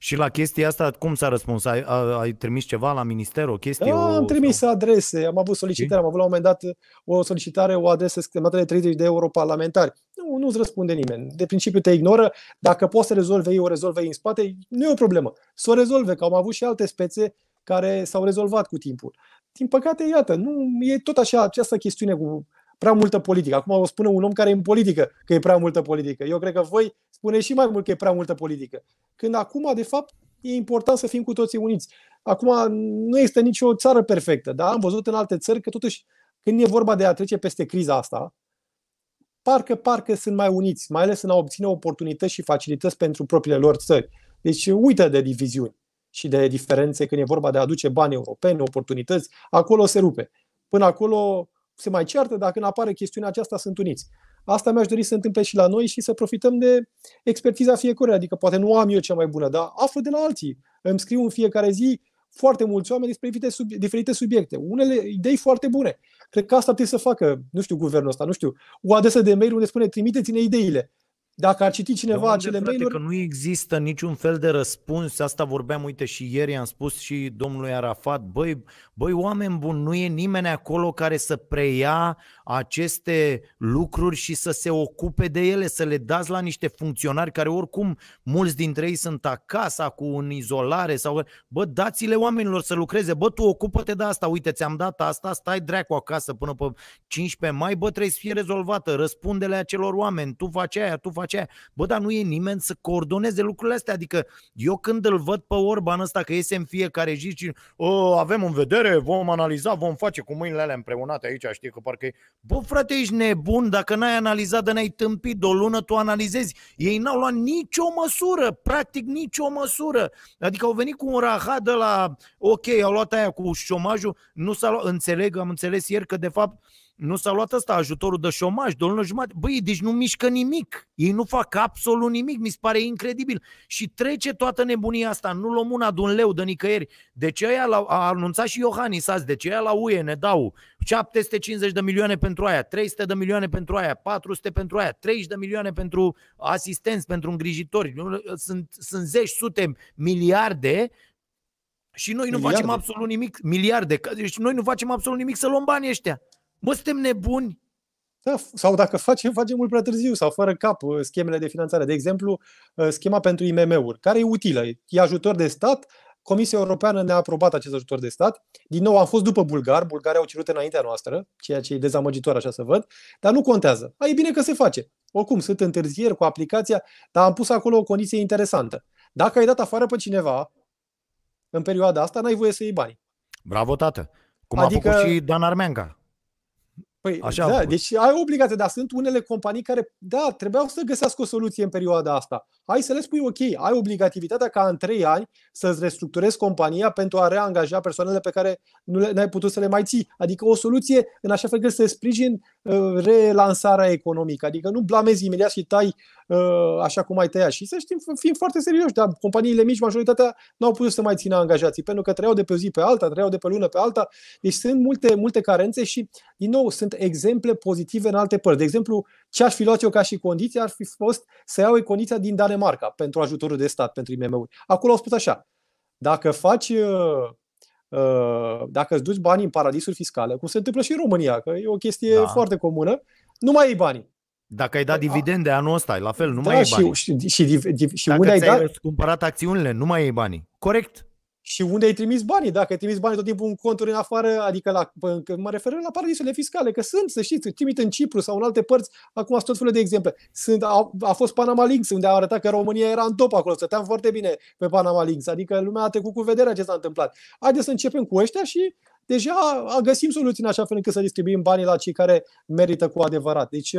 Și la chestia asta, cum s-a răspuns? Ai, ai trimis ceva la minister, o chestie? Da, o, am trimis sau... adrese, am avut solicitare, am avut la un moment dat o solicitare, o adresă schemată de 30 de euro parlamentari. Nu, nu-ți răspunde nimeni. De principiu te ignoră. Dacă poți să rezolve ei, o rezolve ei în spate, nu e o problemă. Să o rezolve, că am avut și alte spețe care s-au rezolvat cu timpul. Din păcate, iată, nu, e tot așa această chestiune cu prea multă politică. Acum o spune un om care e în politică că e prea multă politică. Eu cred că voi spuneți și mai mult că e prea multă politică. Când acum, de fapt, e important să fim cu toții uniți. Acum, nu este nicio țară perfectă, dar am văzut în alte țări că totuși când e vorba de a trece peste criza asta, parcă, parcă sunt mai uniți, mai ales în a obține oportunități și facilități pentru propriile lor țări. Deci uită de diviziuni și de diferențe când e vorba de a aduce bani europeni, oportunități, acolo se rupe. Până acolo se mai ceartă, dar când apare chestiunea aceasta sunt uniți. Asta mi-aș dori să întâmple și la noi și să profităm de expertiza fiecăruia. Adică poate nu am eu cea mai bună, dar aflu de la alții. Îmi scriu în fiecare zi foarte mulți oameni despre diferite, diferite subiecte. Unele idei foarte bune. Cred că asta trebuie să facă, nu știu, guvernul ăsta, nu știu, o adresă de mail unde spune trimiteți-ne ideile. Dacă ar citi cineva de acele mail că nu există niciun fel de răspuns, asta vorbeam, uite, și ieri am spus și domnului Arafat, băi, băi oameni buni, nu e nimeni acolo care să preia aceste lucruri și să se ocupe de ele, să le dați la niște funcționari care oricum mulți dintre ei sunt acasă, cu în izolare sau... Bă, dați-le oamenilor să lucreze, bă, tu ocupă-te de asta, uite, ți-am dat asta, stai dracu acasă până pe 15 mai, bă, trebuie să fie rezolvată, răspundele acelor oameni, tu faci aia, tu faci face aia. Bă, dar nu e nimeni să coordoneze lucrurile astea. Adică eu când îl văd pe Orban ăsta că iese în fiecare zi și o, avem în vedere, vom analiza, vom face cu mâinile alea împreunate aici, știi că parcă e... Bă, frate, ești nebun, dacă n-ai analizat, de n ai tâmpit, o lună tu analizezi. Ei n-au luat nicio măsură, practic nicio măsură. Adică au venit cu un rahat de la, ok, au luat aia cu șomajul, nu s-a luat, înțeleg, am înțeles ieri că de fapt nu s-a luat ăsta ajutorul de șomaj, de o lună jumătate. Băi, deci nu mișcă nimic. Ei nu fac absolut nimic, mi se pare incredibil. Și trece toată nebunia asta, nu luăm una de un leu de nicăieri. ce aia l a anunțat și Iohannis azi, ce aia la UE ne dau 750 de milioane pentru aia, 300 de milioane pentru aia, 400 pentru aia, 30 de milioane pentru asistenți, pentru îngrijitori. Sunt, sunt zeci, sute, miliarde și noi miliarde. nu facem absolut nimic, miliarde, și deci noi nu facem absolut nimic să luăm banii ăștia. Mă, suntem nebuni? Da, sau dacă facem, facem mult prea târziu sau fără cap uh, schemele de finanțare. De exemplu, uh, schema pentru IMM-uri, care e utilă, e ajutor de stat, Comisia Europeană ne-a aprobat acest ajutor de stat. Din nou, am fost după bulgari, bulgarii au cerut înaintea noastră, ceea ce e dezamăgitor, așa să văd, dar nu contează. A, e bine că se face. Oricum, sunt întârzieri cu aplicația, dar am pus acolo o condiție interesantă. Dacă ai dat afară pe cineva în perioada asta, n-ai voie să iei bani. Bravo, tată! Cum adică... a făcut și Dan Armenca. Păi, Așa da, deci ai obligație, dar sunt unele companii care, da, trebuiau să găsească o soluție în perioada asta. Hai să le spui, ok, ai obligativitatea ca în trei ani să-ți restructurezi compania pentru a reangaja persoanele pe care nu le, n-ai putut să le mai ții. Adică o soluție în așa fel că să sprijin Uh, relansarea economică. Adică nu blamezi imediat și tai uh, așa cum ai tăiat. Și să știm, fim foarte serioși, dar companiile mici, majoritatea, nu au putut să mai țină angajații, pentru că trăiau de pe zi pe alta, trăiau de pe lună pe alta. Deci sunt multe, multe carențe și, din nou, sunt exemple pozitive în alte părți. De exemplu, ce aș fi luat eu ca și condiție ar fi fost să iau condiția din Danemarca pentru ajutorul de stat, pentru IMM-uri. Acolo au spus așa, dacă faci uh, Uh, dacă îți duci banii în paradisuri fiscale, cum se întâmplă și în România, că e o chestie da. foarte comună, nu mai ai banii. Dacă ai dat da. dividende anul ăsta, la fel, nu da, mai ai bani. Și, și, și, și Dacă unde ai dat... cumpărat acțiunile, nu mai ai banii. Corect și unde ai trimis banii, dacă ai trimis banii tot timpul în conturi în afară, adică la, că mă refer la paradisurile fiscale, că sunt, să știți, trimit în Cipru sau în alte părți, acum sunt tot felul de exemple. Sunt, a, a fost Panama Links, unde a arătat că România era în top acolo, stăteam foarte bine pe Panama Links, adică lumea a trecut cu vederea ce s-a întâmplat. Haideți să începem cu ăștia și deja găsim soluții în așa fel încât să distribuim banii la cei care merită cu adevărat. Deci,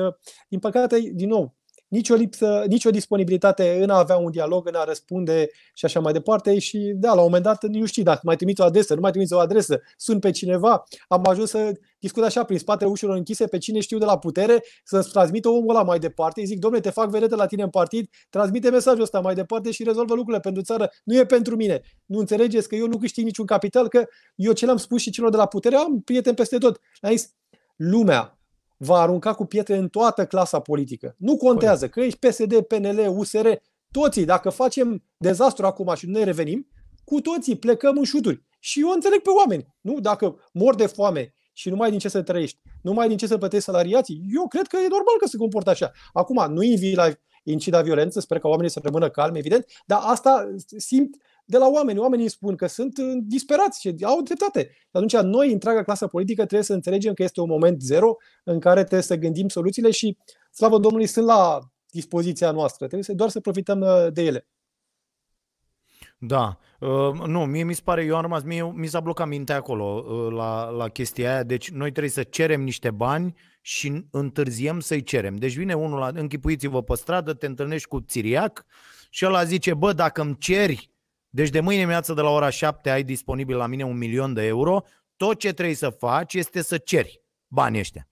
din păcate, din nou, nicio, lipsă, nicio disponibilitate în a avea un dialog, în a răspunde și așa mai departe. Și da, la un moment dat nu știi dacă mai trimiți o adresă, nu mai trimiți o adresă, sunt pe cineva. Am ajuns să discut așa prin spatele ușilor închise pe cine știu de la putere să-ți transmită omul ăla mai departe. Îi zic, domnule, te fac vedete la tine în partid, transmite mesajul ăsta mai departe și rezolvă lucrurile pentru țară. Nu e pentru mine. Nu înțelegeți că eu nu câștig niciun capital, că eu ce l am spus și celor de la putere, am prieteni peste tot. Am lumea va arunca cu pietre în toată clasa politică. Nu contează că ești PSD, PNL, USR, toții, dacă facem dezastru acum și nu ne revenim, cu toții plecăm în șuturi. Și eu înțeleg pe oameni. Nu? Dacă mor de foame și nu mai din ce să trăiești, nu mai din ce să plătești salariații, eu cred că e normal că se comportă așa. Acum, nu invii la incida violență, sper că oamenii să rămână calmi, evident, dar asta simt de la oameni. Oamenii spun că sunt uh, disperați și au dreptate. Atunci, noi, întreaga clasă politică, trebuie să înțelegem că este un moment zero în care trebuie să gândim soluțiile și, slavă Domnului, sunt la dispoziția noastră. Trebuie să, doar să profităm uh, de ele. Da. Uh, nu, mie mi se pare, eu am rămas, mie, mi s-a blocat mintea acolo uh, la, la chestia aia, deci noi trebuie să cerem niște bani și întârziem să-i cerem. Deci vine unul, la, închipuiți-vă pe stradă, te întâlnești cu Țiriac și ăla zice, bă, dacă îmi ceri deci de mâine dimineață de la ora 7 ai disponibil la mine un milion de euro. Tot ce trebuie să faci este să ceri banii ăștia.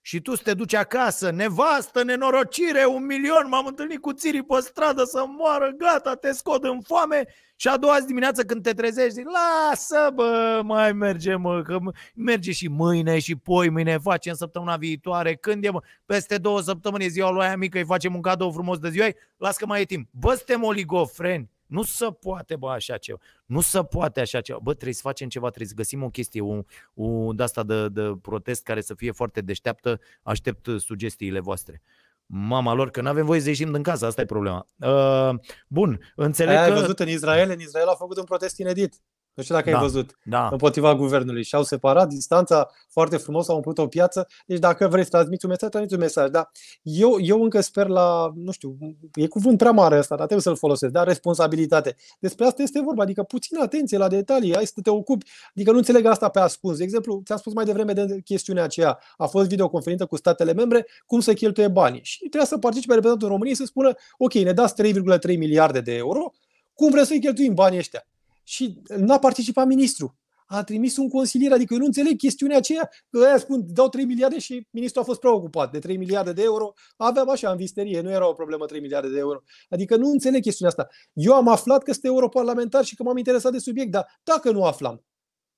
Și tu să te duci acasă, nevastă, nenorocire, un milion, m-am întâlnit cu țirii pe stradă să moară, gata, te scot în foame și a doua zi dimineață când te trezești, zic, lasă bă, mai merge mă, că merge și mâine și poi mâine, facem săptămâna viitoare, când e mă, peste două săptămâni e ziua lui aia mică, îi facem un cadou frumos de ziua, las că mai e timp. Bă, suntem oligofreni, nu se poate, bă, așa ceva. Nu se poate așa ceva. Bă, trebuie să facem ceva, trebuie să găsim o chestie, un, un de asta de, de protest care să fie foarte deșteaptă. Aștept sugestiile voastre mama lor, că nu avem voie să ieșim din casă, asta e problema. Uh, bun, înțeleg Aia că... ai văzut în Israel, în Israel a făcut un protest inedit. Nu știu dacă da, ai văzut. Da. Împotriva guvernului. Și au separat distanța foarte frumos, au umplut o piață. Deci dacă vrei să transmiți un mesaj, transmiți un mesaj. Dar eu, eu încă sper la, nu știu, e cuvânt prea mare asta, dar trebuie să-l folosesc, da? Responsabilitate. Despre asta este vorba, adică puțin atenție la detalii, hai să te ocupi. Adică nu înțeleg asta pe ascuns. De exemplu, ți-am spus mai devreme de chestiunea aceea. A fost videoconferință cu statele membre, cum să cheltuie banii. Și trebuia să participe reprezentantul României să spună, ok, ne dați 3,3 miliarde de euro, cum vreți să-i cheltuim banii ăștia? și n-a participat ministru. A trimis un consilier, adică eu nu înțeleg chestiunea aceea, că aia spun, dau 3 miliarde și ministrul a fost preocupat de 3 miliarde de euro. Aveam așa în visterie, nu era o problemă 3 miliarde de euro. Adică nu înțeleg chestiunea asta. Eu am aflat că este europarlamentar și că m-am interesat de subiect, dar dacă nu aflam,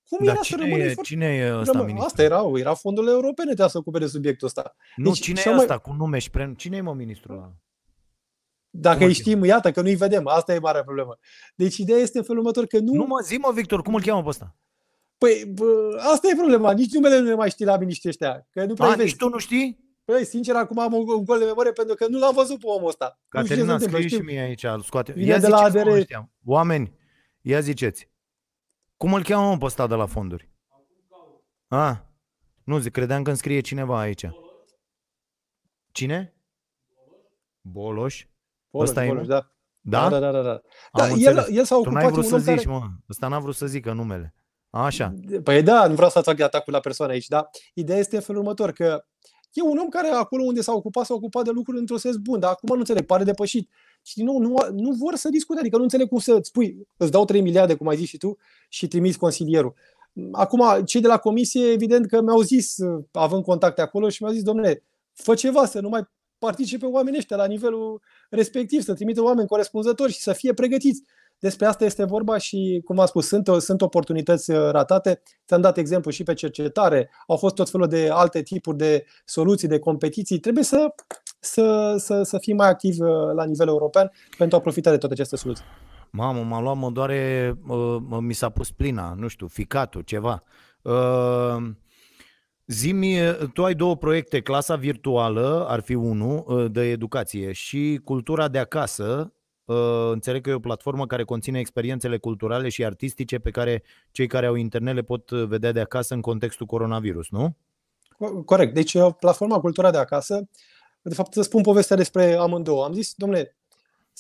cum Dar era cine să rămâne e, Cine e ăsta Rămân... ministru? Asta erau, era fondurile europene, te să de subiectul ăsta. Nu, deci, cine e mai... asta cu nume și prenume? Cine e mă ministrul ăla? Dacă îi știm, iată că nu-i vedem. Asta e marea problemă. Deci ideea este în felul următor că nu... Nu mă zi, mă, Victor, cum îl cheamă pe ăsta? Păi, bă, asta e problema. Nici numele nu le mai știi la miniști ăștia. Că nu prea tu nu știi? Păi, sincer, acum am un, un gol de memorie pentru că nu l-am văzut pe omul ăsta. Caterina, nu scrie și mie aici, scoate. ia de la ADR. Oameni, ia ziceți. Cum îl cheamă pe ăsta de la fonduri? A, nu zic, credeam că îmi scrie cineva aici. Cine? Boloș. Voloș, Ăsta e, da. Da? Da, da, da. da. da el, el s-a ocupat tu n-ai vrut să zici, care... mă. Ăsta n-a vrut să zică numele. Așa. Păi da, nu vreau să atrag atacul la persoană aici, dar ideea este în felul următor, că e un om care acolo unde s-a ocupat, s-a ocupat de lucruri într-un sens bun, dar acum nu înțeleg, pare depășit. Și din nou, nu, nu vor să discute, adică nu înțeleg cum să spui, îți dau 3 miliarde, cum ai zis și tu, și trimiți consilierul. Acum, cei de la comisie, evident că mi-au zis, având contacte acolo, și mi-au zis, domnule, fă ceva să nu mai participe oamenii ăștia la nivelul respectiv, să trimită oameni corespunzători și să fie pregătiți. Despre asta este vorba și, cum am spus, sunt, sunt oportunități uh, ratate. Ți-am dat exemplu și pe cercetare. Au fost tot felul de alte tipuri de soluții, de competiții. Trebuie să, să, să, să fii mai activ uh, la nivel european pentru a profita de toate aceste soluții. Mamă, m-a luat, mă doare, uh, mi s-a pus plina, nu știu, ficatul, ceva. Uh... Zimi, tu ai două proiecte, clasa virtuală ar fi unul ă, de educație și cultura de acasă. Ă, înțeleg că e o platformă care conține experiențele culturale și artistice pe care cei care au internet le pot vedea de acasă în contextul coronavirus, nu? Corect. Deci ă, platforma Cultura de acasă, de fapt să spun povestea despre amândouă. Am zis, domnule,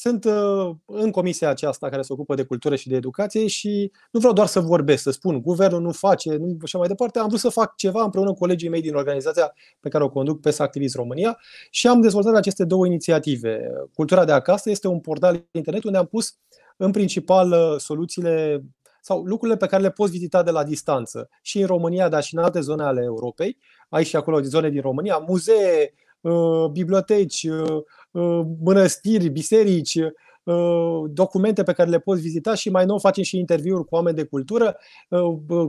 sunt uh, în comisia aceasta care se ocupă de cultură și de educație și nu vreau doar să vorbesc, să spun guvernul nu face, nu așa mai departe. Am vrut să fac ceva împreună cu colegii mei din organizația pe care o conduc, PES Activist România, și am dezvoltat aceste două inițiative. Cultura de acasă este un portal internet unde am pus în principal uh, soluțiile sau lucrurile pe care le poți vizita de la distanță și în România, dar și în alte zone ale Europei, aici și acolo, zone din România, muzee, Uh, biblioteci, uh, uh, mănăstiri, biserici, documente pe care le poți vizita și mai nou facem și interviuri cu oameni de cultură,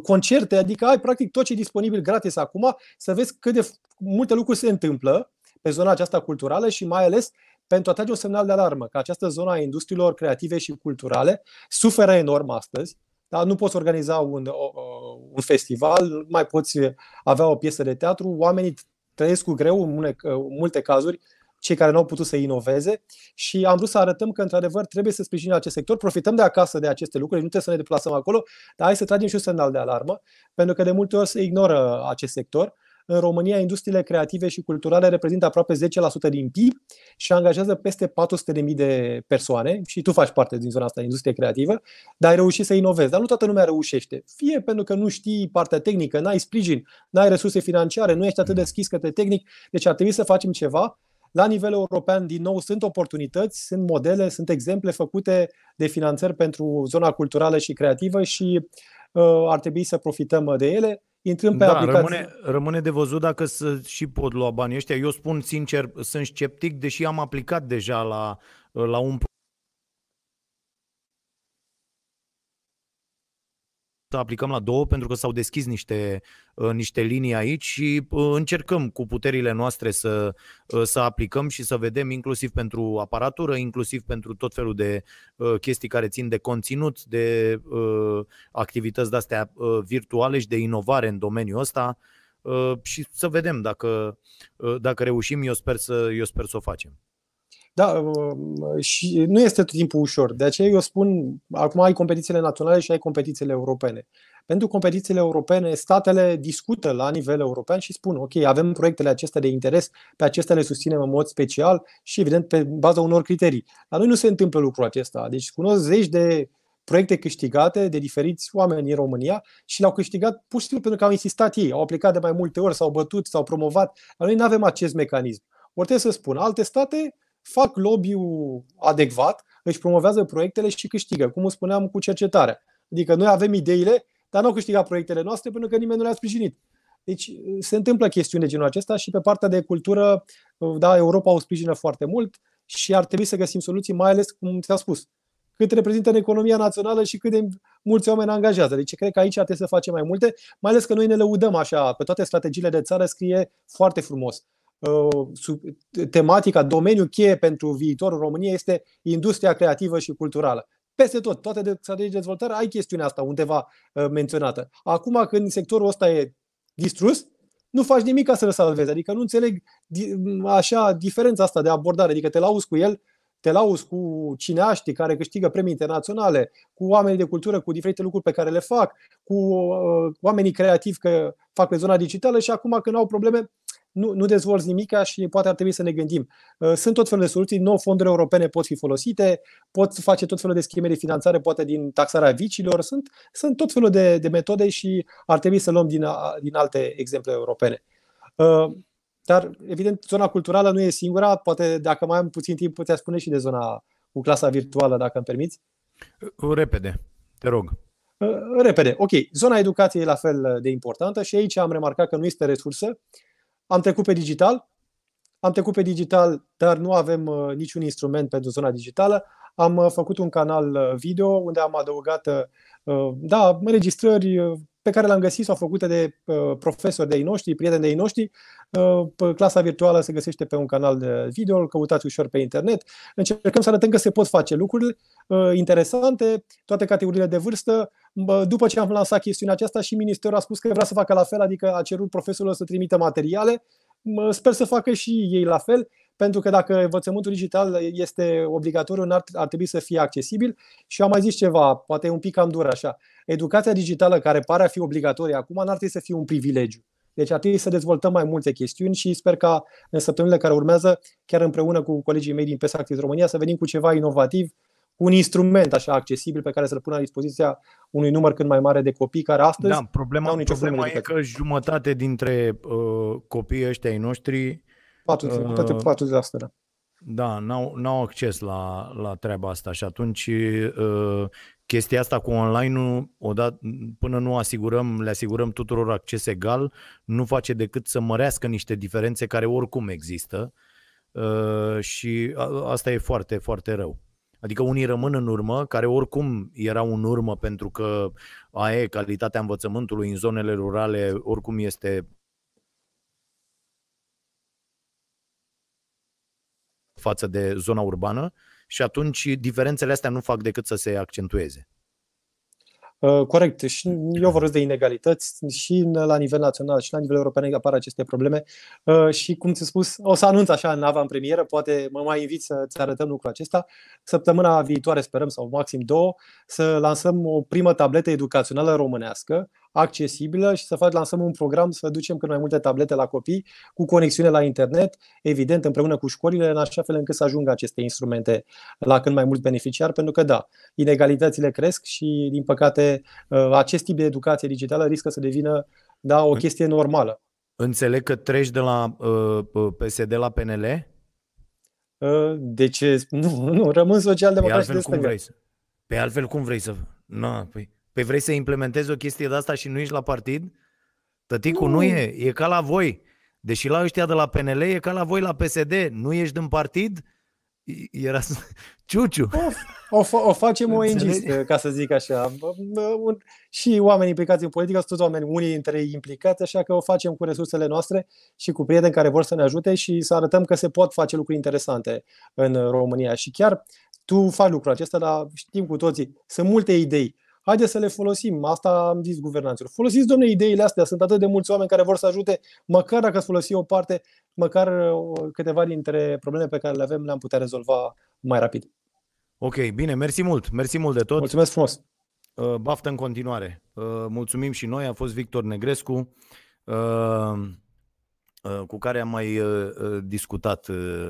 concerte, adică ai practic tot ce e disponibil gratis acum, să vezi cât de multe lucruri se întâmplă pe zona aceasta culturală și mai ales pentru a trage un semnal de alarmă că această zona a industriilor creative și culturale suferă enorm astăzi. Da? Nu poți organiza un, un festival, nu mai poți avea o piesă de teatru, oamenii trăiesc cu greu în multe cazuri cei care nu au putut să inoveze și am vrut să arătăm că, într-adevăr, trebuie să sprijinim acest sector, profităm de acasă de aceste lucruri, nu trebuie să ne deplasăm acolo, dar hai să tragem și un semnal de alarmă, pentru că de multe ori se ignoră acest sector în România, industriile creative și culturale reprezintă aproape 10% din PIB și angajează peste 400.000 de persoane și tu faci parte din zona asta, industrie creativă, dar ai reușit să inovezi. Dar nu toată lumea reușește. Fie pentru că nu știi partea tehnică, n-ai sprijin, n-ai resurse financiare, nu ești atât de deschis către tehnic, deci ar trebui să facem ceva la nivel european, din nou, sunt oportunități, sunt modele, sunt exemple făcute de finanțări pentru zona culturală și creativă și uh, ar trebui să profităm uh, de ele intrând pe da, aplicație. Rămâne, rămâne de văzut dacă să și pot lua banii ăștia. Eu spun sincer, sunt sceptic, deși am aplicat deja la, la un aplicăm la două pentru că s-au deschis niște, uh, niște linii aici și uh, încercăm cu puterile noastre să, uh, să aplicăm și să vedem inclusiv pentru aparatură, inclusiv pentru tot felul de chestii care țin de conținut, de activități de-astea virtuale și de inovare în domeniul ăsta și să vedem dacă, dacă reușim, eu sper să, eu sper să o facem. Da, um, și nu este tot timpul ușor. De aceea eu spun, acum ai competițiile naționale și ai competițiile europene. Pentru competițiile europene, statele discută la nivel european și spun, ok, avem proiectele acestea de interes, pe acestea le susținem în mod special și, evident, pe baza unor criterii. La noi nu se întâmplă lucrul acesta. Deci cunosc zeci de proiecte câștigate de diferiți oameni în România și le au câștigat pur și simplu pentru că au insistat ei, au aplicat de mai multe ori, s-au bătut, s-au promovat. La noi nu avem acest mecanism. Ori trebuie să spun, alte state fac lobby-ul adecvat, își promovează proiectele și câștigă, cum spuneam cu cercetarea. Adică noi avem ideile, dar nu au câștigat proiectele noastre pentru că nimeni nu le-a sprijinit. Deci se întâmplă chestiune genul acesta și pe partea de cultură, da, Europa o sprijină foarte mult și ar trebui să găsim soluții, mai ales, cum ți-am spus, cât reprezintă în economia națională și cât de mulți oameni angajează. Deci cred că aici trebuie să facem mai multe, mai ales că noi ne lăudăm așa, pe toate strategiile de țară scrie foarte frumos. Uh, tematica, domeniul cheie pentru viitorul României este industria creativă și culturală. Peste tot, toate strategii de dezvoltare ai chestiunea asta undeva uh, menționată. Acum când sectorul ăsta e distrus, nu faci nimic ca să-l salvezi. Adică nu înțeleg așa diferența asta de abordare. Adică te lauzi cu el, te lauzi cu cineaștii care câștigă premii internaționale, cu oamenii de cultură, cu diferite lucruri pe care le fac, cu uh, oamenii creativi că fac pe zona digitală și acum când au probleme, nu, nu dezvolți nimica și poate ar trebui să ne gândim. Uh, sunt tot felul de soluții, nou fonduri europene pot fi folosite, pot face tot felul de scheme de finanțare, poate din taxarea vicilor, sunt, sunt tot felul de, de metode și ar trebui să luăm din, din alte exemple europene. Uh, dar, evident, zona culturală nu e singura, poate dacă mai am puțin timp puteți spune și de zona cu clasa virtuală, dacă îmi permiți. Uh, repede, te rog. Repede, ok. Zona educației e la fel de importantă și aici am remarcat că nu este resursă. Uh, am trecut pe digital, am trecut pe digital, dar nu avem uh, niciun instrument pentru zona digitală. Am uh, făcut un canal uh, video unde am adăugat, da, înregistrări, pe care l-am găsit sau făcute de uh, profesori de ei noștri, prieteni de ei noștri. Uh, clasa virtuală se găsește pe un canal de video, îl căutați ușor pe internet. Încercăm să arătăm că se pot face lucruri uh, interesante, toate categoriile de vârstă. După ce am lansat chestiunea aceasta și ministerul a spus că vrea să facă la fel, adică a cerut profesorilor să trimită materiale. Sper să facă și ei la fel pentru că dacă învățământul digital este obligatoriu, ar, ar trebui să fie accesibil. Și am mai zis ceva, poate un pic am dur așa. Educația digitală care pare a fi obligatorie acum n-ar trebui să fie un privilegiu. Deci ar trebui să dezvoltăm mai multe chestiuni și sper ca în săptămânile care urmează, chiar împreună cu colegii mei din PES Activ România, să venim cu ceva inovativ, un instrument așa accesibil pe care să-l pună la dispoziția unui număr cât mai mare de copii care astăzi da, problema, problema e că jumătate dintre uh, copiii ăștia ai noștri 40, uh, toate 40%. Da. Da, n-au, n-au acces la, la treaba asta și atunci uh, chestia asta cu online-ul, odată, până nu asigurăm, le asigurăm tuturor acces egal, nu face decât să mărească niște diferențe care oricum există uh, și a, asta e foarte, foarte rău. Adică unii rămân în urmă, care oricum erau în urmă pentru că e calitatea învățământului în zonele rurale, oricum este față de zona urbană și atunci diferențele astea nu fac decât să se accentueze. Uh, corect. Și eu vorbesc de inegalități și la nivel național și la nivel european apar aceste probleme. Uh, și cum ți-am spus, o să anunț așa în în premieră, poate mă mai invit să-ți arătăm lucrul acesta. Săptămâna viitoare sperăm, sau maxim două, să lansăm o primă tabletă educațională românească accesibilă și să faci, lansăm un program să ducem cât mai multe tablete la copii cu conexiune la internet, evident împreună cu școlile, în așa fel încât să ajungă aceste instrumente la cât mai mulți beneficiari, pentru că da, inegalitățile cresc și din păcate ă, acest tip de educație digitală riscă să devină da, o chestie normală. Înțeleg că treci de la uh, ă, PSD la PNL? Uh, ă, de ce? Nu, nu, rămân social-democrat de stânga. Pe altfel cum vrei să... Na, păi... Pe păi vrei să implementezi o chestie de asta și nu ești la partid? Tăticul nu, nu e, e ca la voi. Deși la ăștia de la PNL e ca la voi la PSD, nu ești din partid, era *laughs* ciuciu. O, o, o facem o engistă, eh, ca să zic așa. și oamenii implicați în politică sunt toți oameni, unii dintre ei implicați, așa că o facem cu resursele noastre și cu prieteni care vor să ne ajute și să arătăm că se pot face lucruri interesante în România. Și chiar tu faci lucrul acesta, dar știm cu toții, sunt multe idei Haideți să le folosim. Asta am zis guvernanților. Folosiți, domne, ideile astea. Sunt atât de mulți oameni care vor să ajute, măcar dacă ați folosi o parte, măcar uh, câteva dintre problemele pe care le avem le-am putea rezolva mai rapid. Ok, bine, mersi mult. Mersi mult de tot. Mulțumesc frumos. Uh, baftă în continuare. Uh, mulțumim și noi. A fost Victor Negrescu. Uh, cu care am mai uh, uh, discutat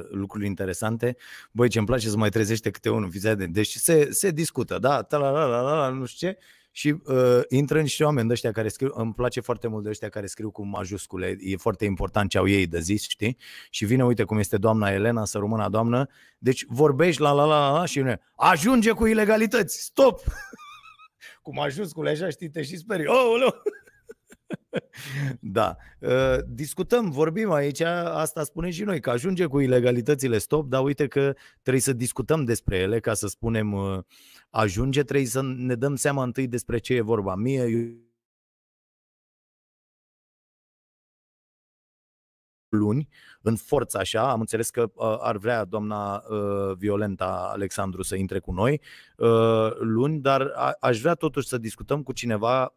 lucruri interesante. Băi, ce îmi place să mai trezește câte unul, fiți de... Deci se, se discută, da, ta la la la la, nu știu ce, și uh, intră niște oameni de ăștia care scriu, îmi place foarte mult de ăștia care scriu cu majuscule, e foarte important ce au ei de zis, știi? Și vine, uite cum este doamna Elena, să rămână doamnă, deci vorbești la la la la și vine, ajunge cu ilegalități, stop! *laughs* cu majuscule așa, știi, te și sperii, oh, *laughs* da. Ă, discutăm, vorbim aici, asta spune și noi, că ajunge cu ilegalitățile stop, dar uite că trebuie să discutăm despre ele ca să spunem ă, ajunge, trebuie să ne dăm seama întâi despre ce e vorba. Mie, eu... luni, în forță așa, am înțeles că uh, ar vrea doamna uh, Violenta Alexandru să intre cu noi uh, luni, dar a- aș vrea totuși să discutăm cu cineva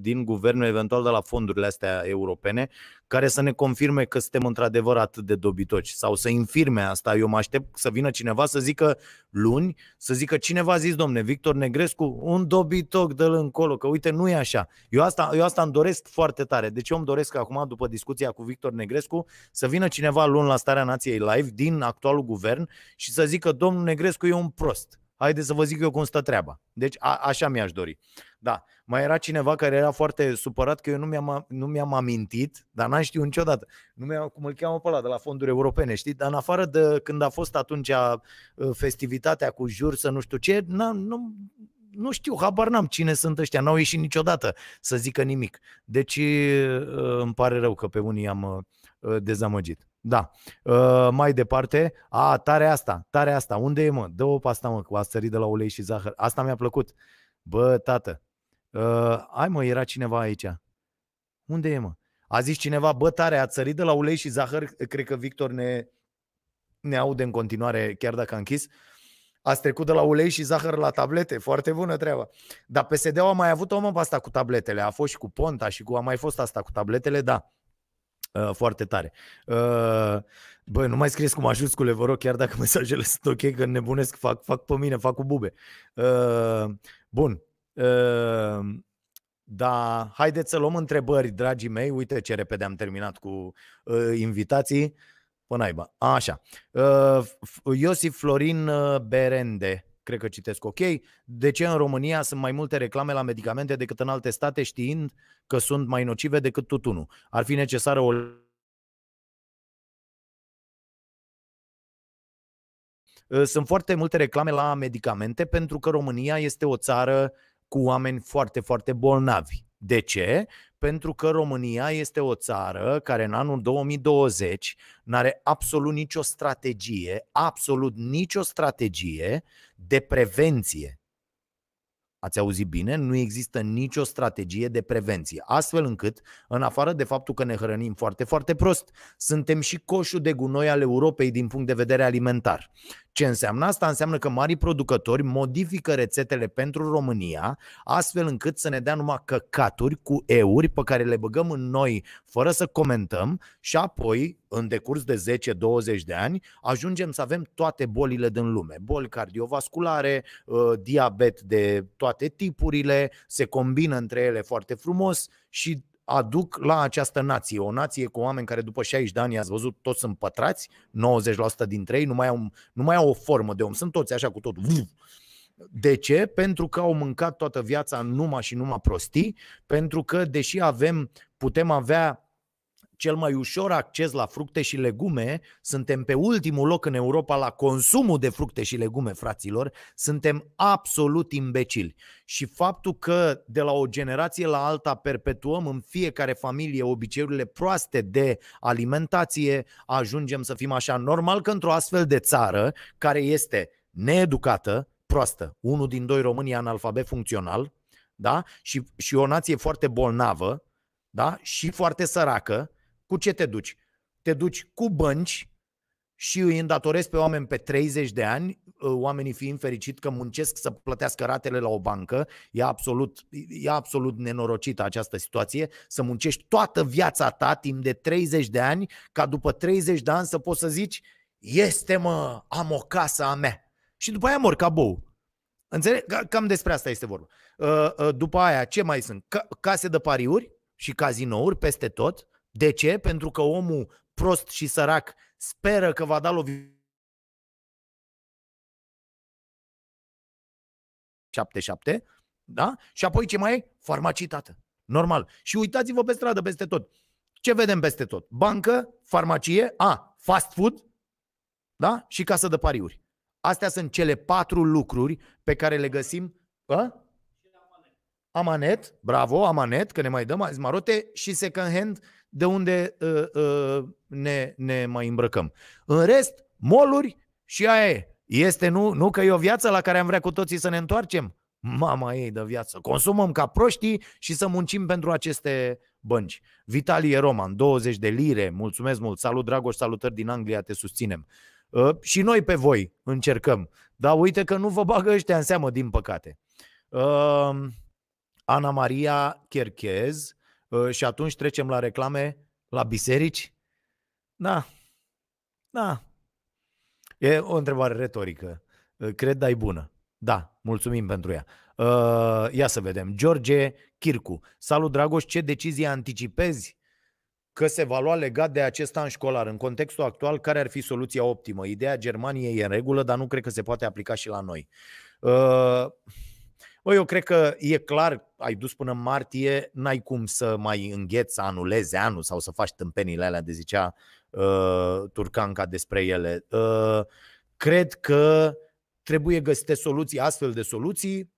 din guvern, eventual de la fondurile astea europene, care să ne confirme că suntem într-adevăr atât de dobitoci sau să infirme asta. Eu mă aștept să vină cineva să zică luni, să zică cineva a zis, domne, Victor Negrescu, un dobitoc de încolo, că uite, nu e așa. Eu asta, eu asta îmi doresc foarte tare. Deci eu îmi doresc acum, după discuția cu Victor Negrescu, să vină cineva luni la Starea Nației Live din actualul guvern și să zică, domnul Negrescu e un prost haideți să vă zic eu cum stă treaba. Deci a, așa mi-aș dori. Da, mai era cineva care era foarte supărat că eu nu mi-am, nu mi-am amintit, dar n-am știut niciodată. Nu mi-am, cum îl cheamă pe ăla, de la fonduri europene, știi? Dar în afară de când a fost atunci festivitatea cu jur să nu știu ce, nu, nu știu, habar n-am cine sunt ăștia, n-au ieșit niciodată să zică nimic. Deci îmi pare rău că pe unii am ă, dezamăgit. Da. Uh, mai departe, a, tare asta, tare asta, unde e mă? Dă-o pasta, asta mă, cu astării de la ulei și zahăr. Asta mi-a plăcut. Bă, tată, uh, ă, ai mă, era cineva aici. Unde e mă? A zis cineva, bă, tare, a țărit de la ulei și zahăr, cred că Victor ne, ne aude în continuare, chiar dacă a închis. Ați trecut de la ulei și zahăr la tablete, foarte bună treaba. Dar PSD-ul a mai avut o mă pe asta cu tabletele, a fost și cu Ponta și cu, a mai fost asta cu tabletele, da. Ă, foarte tare. Ă, băi, nu mai scrieți cu majuscule, vă rog, chiar dacă *laughs* mesajele sunt ok, că nebunesc, fac, fac pe mine, fac cu bube. Ă, bun. da, haideți să luăm întrebări, dragii mei. Uite ce repede am terminat cu uh, invitații. Până aibă. Așa. Uh, Iosif Florin Berende cred că citesc ok, de ce în România sunt mai multe reclame la medicamente decât în alte state știind că sunt mai nocive decât tutunul. Ar fi necesară o Sunt foarte multe reclame la medicamente pentru că România este o țară cu oameni foarte, foarte bolnavi. De ce? Pentru că România este o țară care în anul 2020 nu are absolut nicio strategie, absolut nicio strategie de prevenție Ați auzit bine? Nu există nicio strategie de prevenție. Astfel încât, în afară de faptul că ne hrănim foarte, foarte prost, suntem și coșul de gunoi al Europei din punct de vedere alimentar. Ce înseamnă asta? Înseamnă că marii producători modifică rețetele pentru România, astfel încât să ne dea numai căcaturi cu euri pe care le băgăm în noi fără să comentăm și apoi, în decurs de 10-20 de ani, ajungem să avem toate bolile din lume. Boli cardiovasculare, uh, diabet de toate toate tipurile, se combină între ele foarte frumos și aduc la această nație, o nație cu oameni care după 60 de ani, ați văzut, toți sunt pătrați, 90% dintre ei, nu mai au, nu mai au o formă de om, sunt toți așa cu totul. De ce? Pentru că au mâncat toată viața numai și numai prostii, pentru că deși avem, putem avea cel mai ușor acces la fructe și legume, suntem pe ultimul loc în Europa la consumul de fructe și legume, fraților, suntem absolut imbecili. Și faptul că de la o generație la alta perpetuăm în fiecare familie obiceiurile proaste de alimentație, ajungem să fim așa. Normal că într-o astfel de țară, care este needucată, proastă, unul din doi români analfabet funcțional, da? Și, și o nație foarte bolnavă, da? Și foarte săracă, cu ce te duci? Te duci cu bănci și îi îndatorezi pe oameni pe 30 de ani, ă, oamenii fiind fericit că muncesc să plătească ratele la o bancă, e absolut, e absolut nenorocită această situație, să muncești toată viața ta timp de 30 de ani, ca după 30 de ani să poți să zici, este mă, am o casă a mea. Și după aia mor ca bou. Înțeleg? Cam despre asta este vorba. Ă, ă, după aia, ce mai sunt? Case de pariuri și cazinouri peste tot. De ce? Pentru că omul prost și sărac speră că va da lovitură 77, da? Și apoi ce mai e? Farmacitată. Normal. Și uitați-vă pe stradă, peste tot. Ce vedem peste tot? Bancă, farmacie, a, fast food, da? Și casă de pariuri. Astea sunt cele patru lucruri pe care le găsim. A? Amanet, bravo, amanet, că ne mai dăm azi marote și second hand de unde uh, uh, ne, ne mai îmbrăcăm. În rest, moluri și aia e. Este nu, nu că e o viață la care am vrea cu toții să ne întoarcem? Mama ei de viață. Consumăm ca proștii și să muncim pentru aceste bănci. Vitalie Roman, 20 de lire, mulțumesc mult, salut Dragoș, salutări din Anglia, te susținem. Uh, și noi pe voi încercăm, dar uite că nu vă bagă ăștia în seamă, din păcate. Uh, Ana Maria Cherchez, Ă, și atunci trecem la reclame la biserici? Da, da. E o întrebare retorică. Ă, cred, dar e bună. Da, mulțumim pentru ea. Ă, ia să vedem. George Chircu. Salut, Dragoș, ce decizie anticipezi că se va lua legat de acest an școlar. În contextul actual, care ar fi soluția optimă? Ideea Germaniei e în regulă, dar nu cred că se poate aplica și la noi. Uh, Bă, eu cred că e clar, ai dus până în martie, n-ai cum să mai îngheți, să anulezi anul sau să faci tâmpenile alea de zicea uh, Turcanca despre ele. Uh, cred că trebuie găsite soluții, astfel de soluții,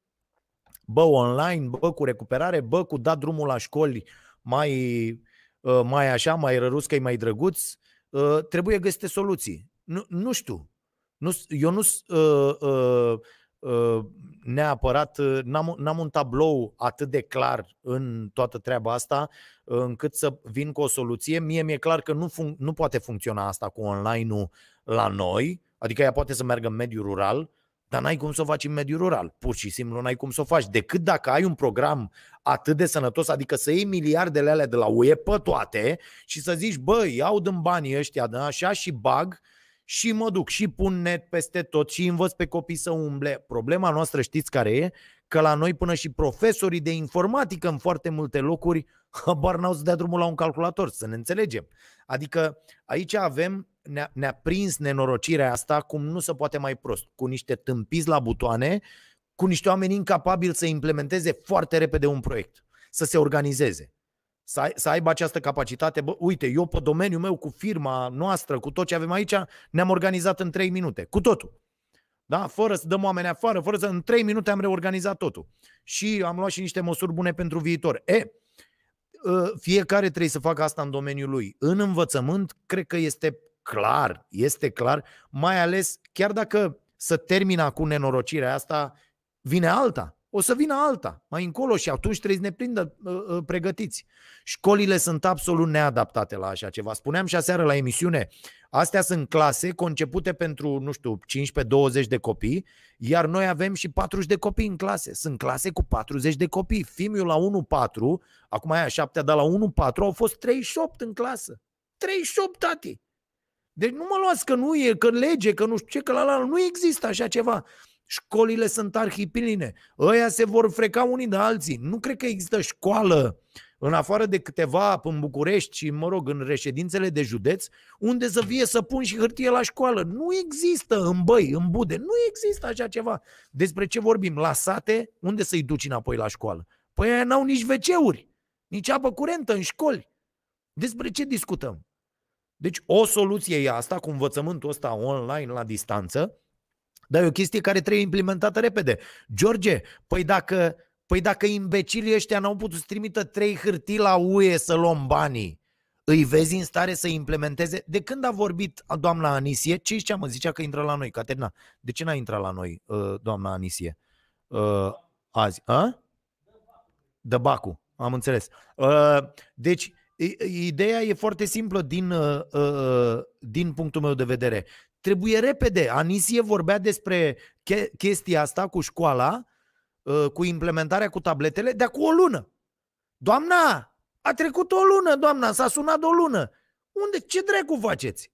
bă online, bă cu recuperare, bă cu dat drumul la școli mai, uh, mai așa, mai răruț, că mai drăguț, uh, trebuie găsite soluții. Nu, nu știu, nu, eu nu uh, uh, Uh, neapărat, uh, n-am, n-am un tablou atât de clar în toată treaba asta uh, încât să vin cu o soluție. Mie mi-e clar că nu, fun- nu poate funcționa asta cu online-ul la noi, adică ea poate să meargă în mediul rural, dar n-ai cum să o faci în mediul rural. Pur și simplu n-ai cum să o faci. Decât dacă ai un program atât de sănătos, adică să iei miliardele alea de la UE pe toate și să zici, băi, iau din banii ăștia, da, așa și bag și mă duc și pun net peste tot și învăț pe copii să umble. Problema noastră știți care e? Că la noi până și profesorii de informatică în foarte multe locuri *laughs* habar n-au să dea drumul la un calculator, să ne înțelegem. Adică aici avem, ne-a, ne prins nenorocirea asta cum nu se poate mai prost, cu niște tâmpiți la butoane, cu niște oameni incapabili să implementeze foarte repede un proiect, să se organizeze să, să aibă această capacitate. Bă, uite, eu pe domeniul meu, cu firma noastră, cu tot ce avem aici, ne-am organizat în 3 minute, cu totul. Da? Fără să dăm oameni afară, fără să... În 3 minute am reorganizat totul. Și am luat și niște măsuri bune pentru viitor. E, ă, fiecare trebuie să facă asta în domeniul lui. În învățământ, cred că este clar, este clar, mai ales chiar dacă să termina cu nenorocirea asta, vine alta o să vină alta mai încolo și atunci trebuie să ne prindă uh, pregătiți. Școlile sunt absolut neadaptate la așa ceva. Spuneam și aseară la emisiune, astea sunt clase concepute pentru, nu știu, 15-20 de copii, iar noi avem și 40 de copii în clase. Sunt clase cu 40 de copii. Fimiul la 1-4, acum aia 7 dar la 1-4 au fost 38 în clasă. 38, tati! Deci nu mă luați că nu e, că lege, că nu știu ce, că la la nu există așa ceva. Școlile sunt arhipline. Ăia se vor freca unii de alții. Nu cred că există școală în afară de câteva în București și, mă rog, în reședințele de județ, unde să fie să pun și hârtie la școală. Nu există în băi, în bude, nu există așa ceva. Despre ce vorbim? La sate, unde să-i duci înapoi la școală? Păi aia n-au nici wc nici apă curentă în școli. Despre ce discutăm? Deci o soluție e asta, cu învățământul ăsta online la distanță, dar e o chestie care trebuie implementată repede. George, păi dacă, păi dacă imbecilii ăștia n-au putut să trimită trei hârtii la UE să luăm banii, îi vezi în stare să implementeze? De când a vorbit doamna Anisie, ce știam, mă zicea că intră la noi, Caterina. De ce n-a intrat la noi uh, doamna Anisie uh, azi? A? bacu, am înțeles. Uh, deci, Ideea e foarte simplă din, din punctul meu de vedere. Trebuie repede. Anisie vorbea despre chestia asta cu școala, ă, cu implementarea cu tabletele, de cu o lună. Doamna, a trecut o lună, doamna, s-a sunat o lună. Unde, ce dracu faceți?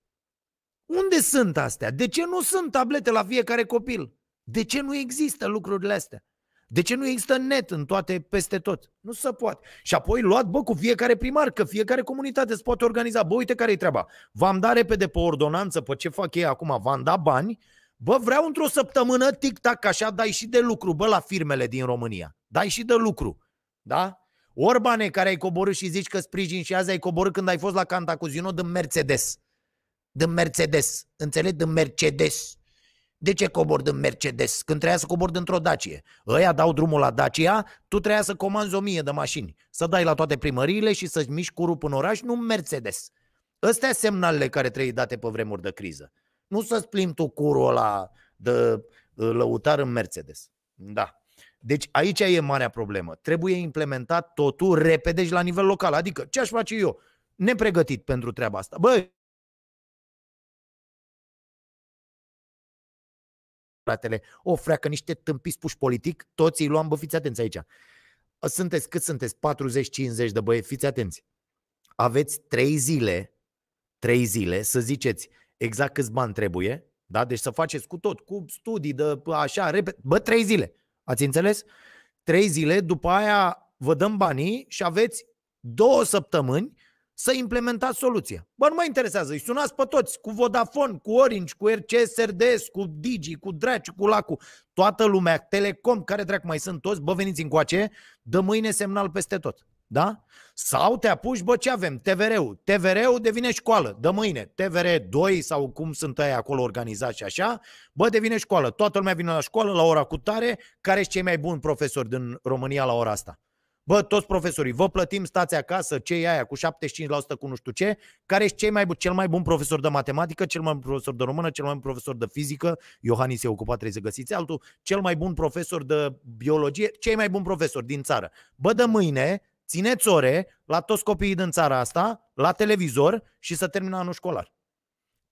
Unde sunt astea? De ce nu sunt tablete la fiecare copil? De ce nu există lucrurile astea? De ce nu există net în toate, peste tot? Nu se poate. Și apoi luat, bă, cu fiecare primar, că fiecare comunitate se poate organiza. Bă, uite care e treaba. V-am dat repede pe ordonanță, pe ce fac ei acum, v-am dat bani, Bă, vreau într-o săptămână, tic-tac, așa, dai și de lucru, bă, la firmele din România. Dai și de lucru, da? Orbane, care ai coborât și zici că sprijin și azi ai coborât când ai fost la Cantacuzino din Mercedes. Din Mercedes, înțelegi? Din Mercedes. De ce cobor din Mercedes când trebuia să cobor dintr-o Dacie? Ăia dau drumul la Dacia, tu trebuia să comanzi o mie de mașini, să dai la toate primăriile și să-ți miști curul în oraș, nu Mercedes. Astea semnalele care trebuie date pe vremuri de criză. Nu să-ți plimbi tu curul ăla de lăutar în Mercedes. Da. Deci aici e marea problemă. Trebuie implementat totul repede și la nivel local. Adică ce aș face eu? Nepregătit pentru treaba asta. Băi, fratele, o freacă niște tâmpiți puși politic, toți îi luam, bă, fiți atenți aici. Sunteți cât sunteți? 40-50 de băieți, fiți atenți. Aveți 3 zile, 3 zile să ziceți exact câți bani trebuie, da? Deci să faceți cu tot, cu studii, de așa, repede, bă, 3 zile. Ați înțeles? 3 zile, după aia vă dăm banii și aveți două săptămâni să implementați soluția. Bă, nu mă interesează, îi sunați pe toți, cu Vodafone, cu Orange, cu RCSRDS, cu Digi, cu Draci, cu Lacu, toată lumea, Telecom, care drag mai sunt toți, bă, veniți încoace, dă mâine semnal peste tot. Da? Sau te apuci, bă, ce avem? TVR-ul. TVR-ul devine școală, de mâine. TVR 2 sau cum sunt ei acolo organizați și așa, bă, devine școală. Toată lumea vine la școală la ora cu tare, care sunt cei mai buni profesori din România la ora asta. Bă, toți profesorii, vă plătim, stați acasă, cei aia cu 75% cu nu știu ce, care e cel mai, bun, cel mai bun profesor de matematică, cel mai bun profesor de română, cel mai bun profesor de fizică, Iohannis se ocupa, trebuie să găsiți altul, cel mai bun profesor de biologie, cei mai bun profesor din țară. Bă, de mâine, țineți ore la toți copiii din țara asta, la televizor și să termină anul școlar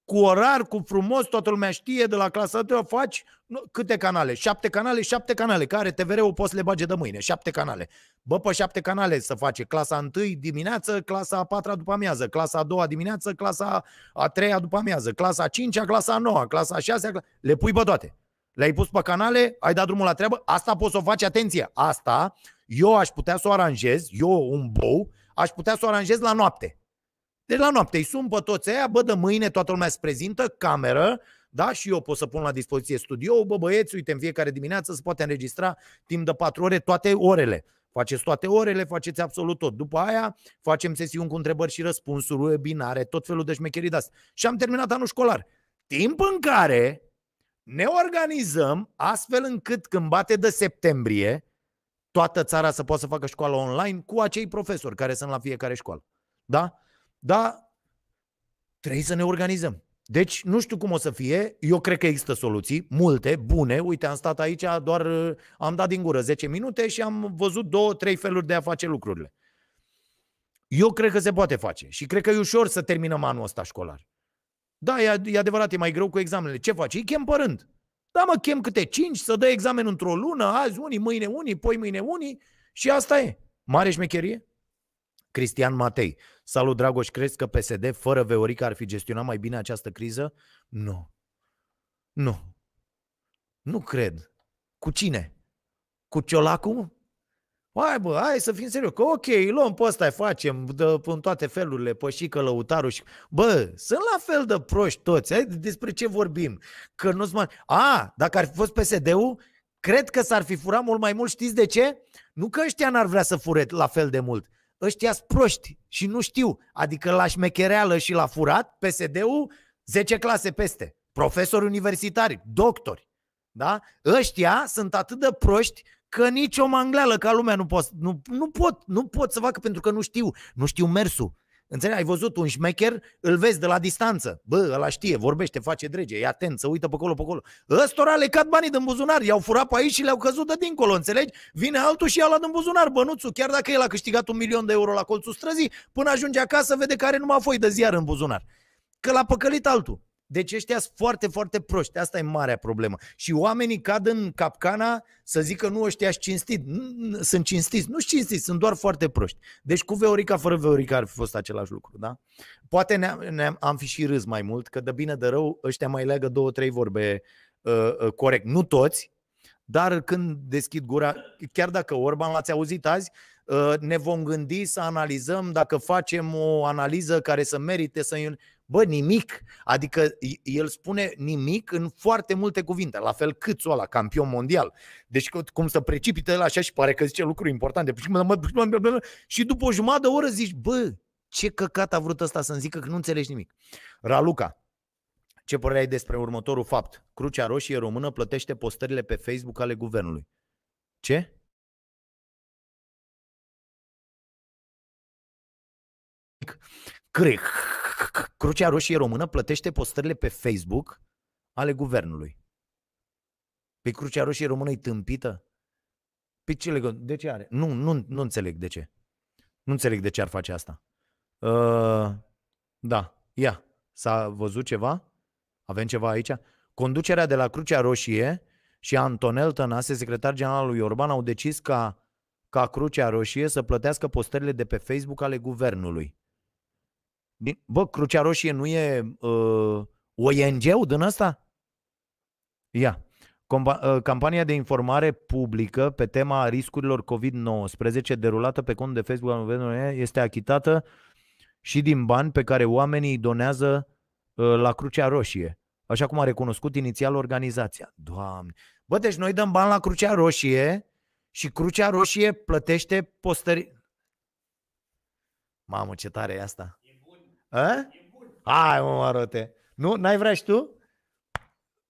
cu orar, cu frumos, toată lumea știe, de la clasa 3 faci câte canale? Șapte canale, șapte canale, care TVR-ul poți să le bage de mâine, șapte canale. Bă, pe șapte canale să face clasa 1 dimineață, clasa 4 după amiază, clasa 2 dimineață, clasa a 3 după amiază, clasa 5 clasa 9 clasa 6 cl- le pui pe toate. Le-ai pus pe canale, ai dat drumul la treabă, asta poți să o faci, atenție, asta eu aș putea să o aranjez, eu un bou, aș putea să o aranjez la noapte. Deci la noapte îi sun pe toți aia, bă, de mâine toată lumea se prezintă, cameră, da? Și eu pot să pun la dispoziție studio, bă băieți, uite, în fiecare dimineață se poate înregistra timp de 4 ore toate orele. Faceți toate orele, faceți absolut tot. După aia facem sesiuni cu întrebări și răspunsuri, webinare, tot felul de șmecherii de astea. Și am terminat anul școlar. Timp în care ne organizăm astfel încât când bate de septembrie, toată țara să poată să facă școală online cu acei profesori care sunt la fiecare școală. Da? Dar trebuie să ne organizăm. Deci nu știu cum o să fie, eu cred că există soluții, multe, bune. Uite, am stat aici, doar uh, am dat din gură 10 minute și am văzut două, trei feluri de a face lucrurile. Eu cred că se poate face și cred că e ușor să terminăm anul ăsta școlar. Da, e, e adevărat, e mai greu cu examenele. Ce faci? Îi chem părând. Da, mă, chem câte cinci, să dă examen într-o lună, azi unii, mâine unii, poi mâine unii și asta e. Mare șmecherie? Cristian Matei. Salut, Dragoș, crezi că PSD fără Veorica ar fi gestionat mai bine această criză? Nu. Nu. Nu cred. Cu cine? Cu Ciolacu? Hai bă, hai să fim serios, că ok, îi luăm pe ăsta, facem de, în toate felurile, pe și călăutarul și... Bă, sunt la fel de proști toți, hai, despre ce vorbim? Că nu mai... A, dacă ar fi fost PSD-ul, cred că s-ar fi furat mult mai mult, știți de ce? Nu că ăștia n-ar vrea să fure la fel de mult, ăștia sunt proști și nu știu. Adică la șmechereală și la furat, PSD-ul, 10 clase peste. Profesori universitari, doctori. Da? Ăștia sunt atât de proști că nici o mangleală ca lumea nu pot, nu, nu pot, nu pot să facă pentru că nu știu, nu știu mersul, Înțelegi? Ai văzut un șmecher, îl vezi de la distanță. Bă, ăla știe, vorbește, face drege, e atent, să uită pe acolo, pe acolo. Ăstora le cad banii din buzunar, i-au furat pe aici și le-au căzut de dincolo, înțelegi? Vine altul și ia la din buzunar bănuțul, chiar dacă el a câștigat un milion de euro la colțul străzii, până ajunge acasă, vede că are numai foi de ziar în buzunar. Că l-a păcălit altul. Deci ăștia sunt foarte, foarte proști. Asta e marea problemă. Și oamenii cad în capcana să zică nu ăștia sunt cinstit. Sunt cinstiți. Nu sunt cinstiți, sunt doar foarte proști. Deci cu Veorica fără Veorica ar fi fost același lucru, da? Poate ne-am, ne-am am fi și râs mai mult, că de bine de rău ăștia mai leagă două, trei vorbe uh, uh, corect. Nu toți, dar când deschid gura, chiar dacă Orban l-ați auzit azi, ă, ne vom gândi să analizăm dacă facem o analiză care să merite să... Bă, nimic. Adică el spune nimic în foarte multe cuvinte, la fel câțul ăla, campion mondial. Deci cum să precipită el așa și pare că zice lucruri importante. Păi și după o jumătate de oră zici, bă, ce căcat a vrut ăsta să-mi zică că nu înțelegi nimic. Raluca, ce părere ai despre următorul fapt? Crucea Roșie Română plătește postările pe Facebook ale guvernului. Ce? Cric. Crucea Roșie Română plătește postările pe Facebook ale guvernului. Pe Crucea Roșie Română e tâmpită? Pe ce legă? De ce are? Nu, nu, nu înțeleg de ce. Nu înțeleg de ce ar face asta. Uh, da, ia, s-a văzut ceva? Avem ceva aici? Conducerea de la Crucea Roșie și Antonel Tănase, secretar general al lui Orban, au decis ca, ca Crucea Roșie să plătească postările de pe Facebook ale guvernului. Din, bă, Crucea Roșie nu e uh, ONG-ul din ăsta? Ia. Compa- uh, campania de informare publică pe tema riscurilor COVID-19 derulată pe cont de Facebook al guvernului este achitată și din bani pe care oamenii donează Uh, la Crucea Roșie, așa cum a recunoscut inițial organizația. Doamne! Bă, deci noi dăm bani la Crucea Roșie și Crucea Roșie plătește postări... Mamă, ce tare e asta! E bun! A? E bun. Hai, mă, arăte! Nu? N-ai vrea și tu?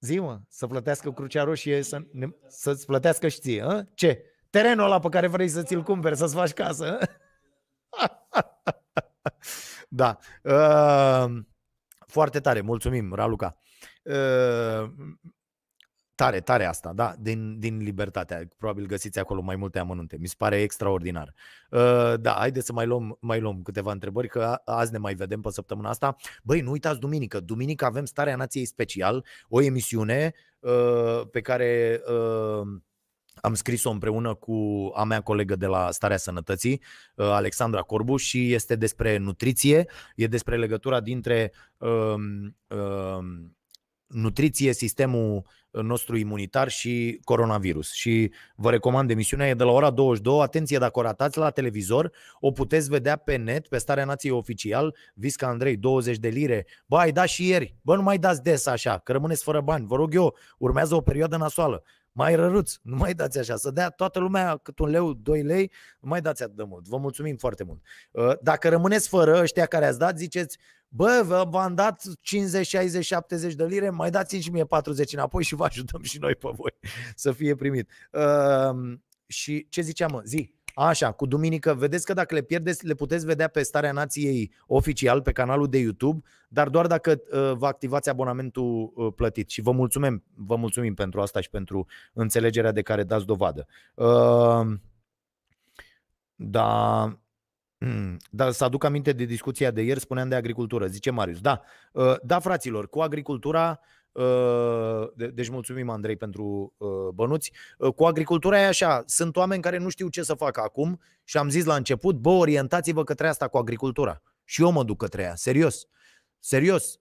Zi, mă, să plătească Crucea Roșie, să, ne, să-ți plătească și ție, a? Ce? Terenul ăla pe care vrei să ți-l cumperi, să-ți faci casă. A? *laughs* da. Uh, foarte tare, mulțumim, Raluca. Ă, tare, tare asta, da, din, din libertatea. Probabil găsiți acolo mai multe amănunte. Mi se pare extraordinar. Ă, da, haideți să mai luăm, mai luăm câteva întrebări, că azi ne mai vedem pe săptămâna asta. Băi, nu uitați duminică. Duminică avem Starea Nației Special, o emisiune ă, pe care... Am scris-o împreună cu a mea colegă de la Starea Sănătății, uh, Alexandra Corbu, și este despre nutriție, e despre legătura dintre um, um, nutriție, sistemul nostru imunitar și coronavirus. Și vă recomand emisiunea, e de la ora 22. Atenție, dacă o ratați la televizor, o puteți vedea pe net, pe Starea Nației Oficial, Visca Andrei, 20 de lire. Bă, ai dat și ieri, bă, nu mai dați des așa, că rămâneți fără bani. Vă rog eu, urmează o perioadă nasoală mai răruți, nu mai dați așa, să dea toată lumea cât un leu, doi lei, nu mai dați atât de mult. Vă mulțumim foarte mult. Ă, dacă rămâneți fără ăștia care ați dat, ziceți, bă, v-am dat 50, 60, 70 de lire, mai dați și mie 40 înapoi și vă ajutăm și noi pe voi *laughs* să fie primit. Ă, și ce ziceam, mă? Zi! Așa, cu duminică. Vedeți că dacă le pierdeți, le puteți vedea pe Starea Nației oficial pe canalul de YouTube, dar doar dacă uh, vă activați abonamentul uh, plătit. Și vă mulțumim, vă mulțumim pentru asta și pentru înțelegerea de care dați dovadă. Uh, da, mm, dar să aduc aminte de discuția de ieri, spuneam de agricultură, zice Marius. Da, da fraților, cu agricultura Ă, deci mulțumim Andrei pentru ă, bănuți. Ă, cu agricultura e așa, sunt oameni care nu știu ce să facă acum și am zis la început, bă, orientați-vă către asta cu agricultura. Și eu mă duc către ea, serios. Serios.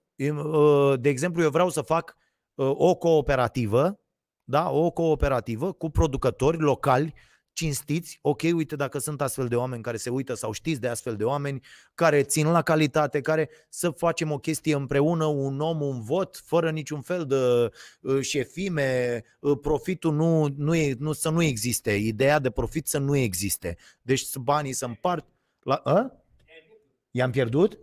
De exemplu, eu vreau să fac o cooperativă, da, o cooperativă cu producători locali cinstiți, ok, uite dacă sunt astfel de oameni care se uită sau știți de astfel de oameni care țin la calitate, care să facem o chestie împreună, un om, un vot, fără niciun fel de uh, șefime, uh, profitul nu, nu, e, nu să nu existe, ideea de profit să nu existe. Deci banii să împart la... A? I-am pierdut?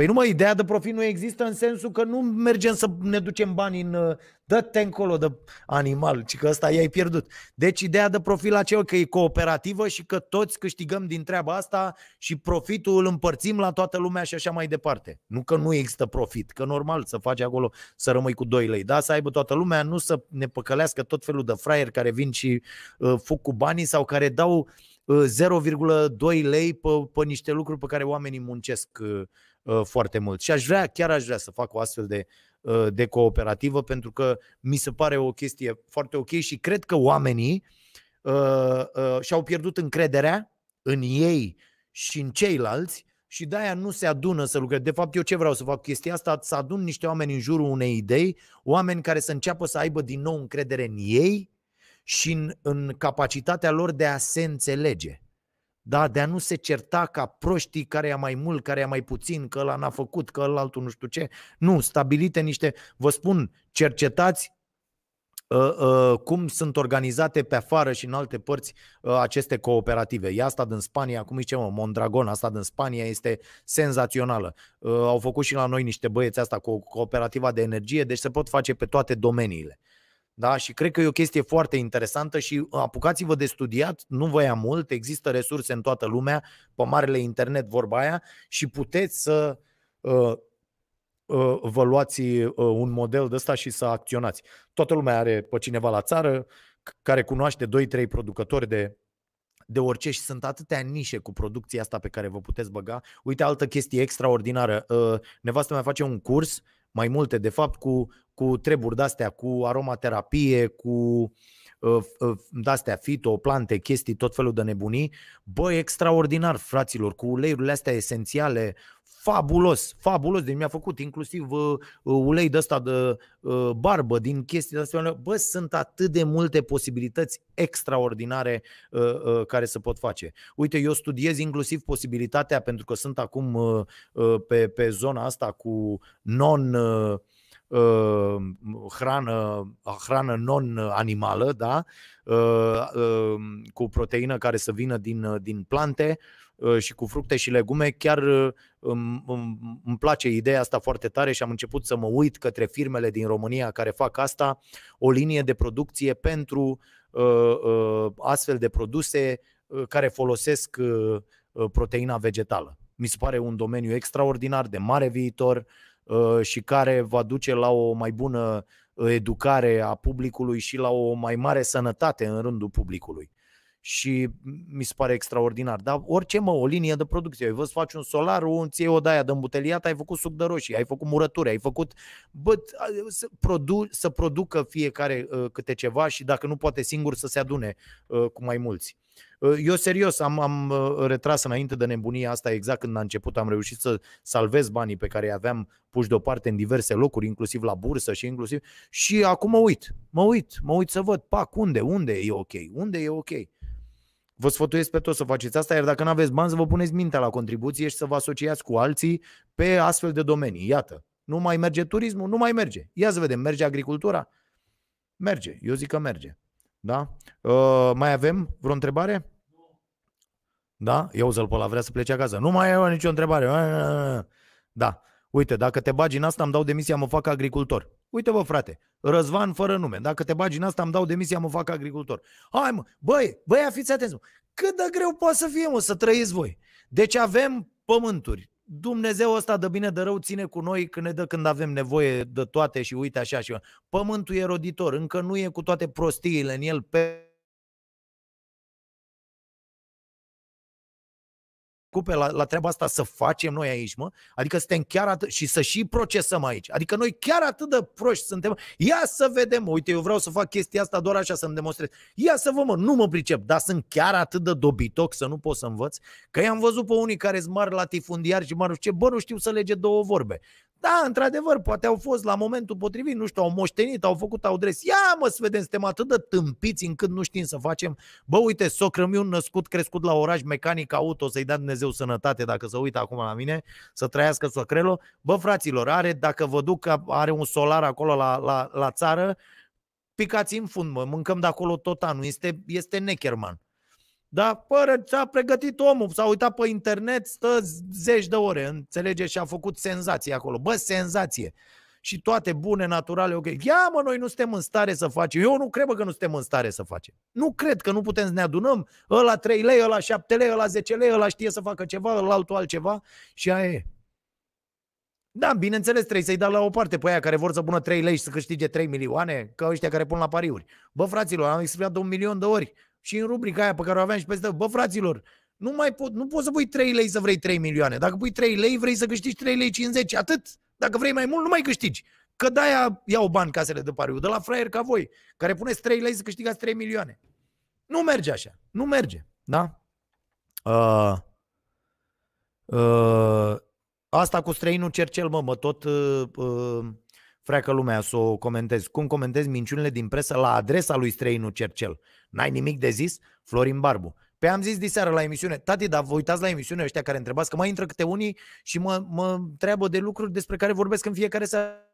Păi nu mă, ideea de profit nu există în sensul că nu mergem să ne ducem bani în... Uh, Dă-te încolo de animal, ci că ăsta i-ai pierdut. Deci ideea de profit la cel că e cooperativă și că toți câștigăm din treaba asta și profitul îl împărțim la toată lumea și așa mai departe. Nu că nu există profit, că normal să faci acolo să rămâi cu 2 lei, da? Să aibă toată lumea, nu să ne păcălească tot felul de fraieri care vin și uh, fug cu banii sau care dau uh, 0,2 lei pe, pe niște lucruri pe care oamenii muncesc uh, Uh, foarte mult. Și aș vrea, chiar aș vrea să fac o astfel de, uh, de cooperativă, pentru că mi se pare o chestie foarte ok și cred că oamenii uh, uh, și-au pierdut încrederea în ei și în ceilalți și de-aia nu se adună să lucreze. De fapt, eu ce vreau să fac chestia asta? Să adun niște oameni în jurul unei idei, oameni care să înceapă să aibă din nou încredere în ei și în, în capacitatea lor de a se înțelege da, de a nu se certa ca proștii care e mai mult, care e mai puțin, că ăla n-a făcut, că ăla altul nu știu ce. Nu, stabilite niște, vă spun, cercetați uh, uh, cum sunt organizate pe afară și în alte părți uh, aceste cooperative. Ia asta din Spania, cum zice mă, Mondragon, asta din Spania este senzațională. Au făcut și la noi niște băieți asta cu cooperativa de energie, deci se pot face pe toate domeniile. Da? Și cred că e o chestie foarte interesantă și uh, apucați-vă de studiat, nu vă ia mult, există resurse în toată lumea, pe marele internet vorba aia și puteți să uh, uh, vă luați uh, un model de ăsta și să acționați. Toată lumea are pe cineva la țară care cunoaște 2-3 producători de de orice și sunt atâtea nișe cu producția asta pe care vă puteți băga. Uite, altă chestie extraordinară. Uh, nevastă mai face un curs, mai multe de fapt, cu cu treburi de-astea, cu aromaterapie, cu uh, uh, de-astea fito, plante, chestii, tot felul de nebunii. Bă, extraordinar, fraților, cu uleiurile astea esențiale, fabulos, fabulos. Deci mi-a făcut inclusiv uh, uh, ulei de ăsta de uh, barbă, din chestii de astea. Bă, sunt atât de multe posibilități extraordinare uh, uh, care se pot face. Uite, eu studiez inclusiv posibilitatea, pentru că sunt acum uh, uh, pe, pe zona asta cu non... Uh, uh, hrană, hrană non-animală, da? Uh, uh, cu proteină care să vină din, uh, din plante uh, și cu fructe și legume, chiar uh, îmi, îmi place ideea asta foarte tare și am început să mă uit către firmele din România care fac asta, o linie de producție pentru astfel de produse care folosesc proteina vegetală. Mi se pare un domeniu extraordinar de mare viitor, uh, Uh, și care va duce la o mai bună uh, educare a publicului și la o mai mare sănătate în rândul publicului. Și mi se pare extraordinar. Dar orice mă, o linie de producție. Vă să faci un solar, un ție o daia de îmbuteliat, ai făcut suc de roșii, ai făcut murături, ai făcut... Bă, să, produ- să producă fiecare uh, câte ceva și dacă nu poate singur să se adune uh, cu mai mulți. Ă, eu serios am, am ă, retras înainte de nebunia asta exact când a început. Am reușit să salvez banii pe care îi aveam puși deoparte în diverse locuri, inclusiv la bursă și inclusiv. Și acum mă uit, mă uit, mă uit să văd, pac, unde, unde e ok, unde e ok. Vă sfătuiesc pe toți să faceți asta, iar dacă nu aveți bani, să vă puneți mintea la contribuție și să vă asociați cu alții pe astfel de domenii. Iată, nu mai merge turismul, nu mai merge. Ia să vedem, merge agricultura? Merge, eu zic că merge. Da? Uh, mai avem vreo întrebare? Da? Eu să-l pe la vrea să plece acasă. Nu mai e nicio întrebare. Da. Uite, dacă te bagi în asta, îmi dau demisia, mă fac agricultor. Uite, vă frate, Răzvan fără nume. Dacă te bagi în asta, îmi dau demisia, mă fac agricultor. Hai, mă, băi, băi, fiți atenți. Mă. Cât de greu poate să fie, mă, să trăiți voi. Deci avem pământuri, Dumnezeu ăsta de bine de rău ține cu noi când ne dă când avem nevoie de toate și uite așa și pământul e roditor, încă nu e cu toate prostiile în el pe preocupe la, la treaba asta să facem noi aici, mă? Adică suntem chiar atât și să și procesăm aici. Adică noi chiar atât de proști suntem. Ia să vedem, uite, eu vreau să fac chestia asta doar așa să-mi demonstrez. Ia să vă, mă, nu mă pricep, dar sunt chiar atât de dobitoc să nu pot să învăț, că i-am văzut pe unii care sunt mari latifundiari și mari, ce, bă, nu știu să lege două vorbe. Da, într-adevăr, poate au fost la momentul potrivit, nu știu, au moștenit, au făcut au dres. Ia mă să vedem, suntem atât de tâmpiți încât nu știm să facem. Bă, uite, socrămiu născut, crescut la oraș, mecanic auto, să-i dea Dumnezeu sănătate dacă se uită acum la mine, să trăiască socrelo. Bă, fraților, are, dacă vă duc, are un solar acolo la, la, la țară, picați în fund, mă, mâncăm de acolo tot anul, este, este neckerman. Da, fără ce a pregătit omul, s-a uitat pe internet, stă zeci de ore, înțelege, și a făcut senzație acolo. Bă, senzație! Și toate bune, naturale, ok. Ia mă, noi nu suntem în stare să facem. Eu nu cred bă, că nu suntem în stare să facem. Nu cred că nu putem să ne adunăm. Ăla 3 lei, ăla 7 lei, ăla 10 lei, ăla știe să facă ceva, ăla altul altceva. Și aia e. Da, bineînțeles, trebuie să-i dau la o parte pe aia care vor să pună 3 lei și să câștige 3 milioane, ca ăștia care pun la pariuri. Bă, fraților, am explicat de un milion de ori și în rubrica aia pe care o aveam și peste, bă, fraților, nu mai pot, nu poți să pui 3 lei să vrei 3 milioane. Dacă pui 3 lei, vrei să câștigi 3 lei 50, atât. Dacă vrei mai mult, nu mai câștigi. Că de-aia iau bani casele de pariu, de la fraier ca voi, care puneți 3 lei să câștigați 3 milioane. Nu merge așa. Nu merge. Da? Uh, uh, asta cu străinul Cercel, mă, mă tot uh, uh, freacă lumea să o comentez. Cum comentez minciunile din presă la adresa lui străinul Cercel? N-ai nimic de zis? Florin Barbu. Pe păi am zis diseară la emisiune, tati, dar vă uitați la emisiune ăștia care întrebați, că mai intră câte unii și mă, mă treabă de lucruri despre care vorbesc în fiecare seară.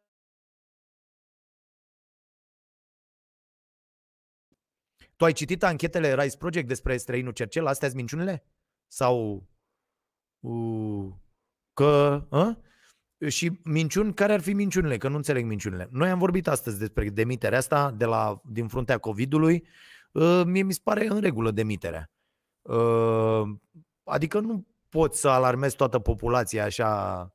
Tu ai citit anchetele Rise Project despre străinul Cercel? Astea-s minciunile? Sau uh, că... Uh? Ă, și minciuni, care ar fi minciunile? Că nu înțeleg minciunile. Noi am vorbit astăzi despre demiterea asta de la, din fruntea COVID-ului. Ă, mie mi se pare în regulă demiterea. Ă, adică nu poți să alarmez toată populația așa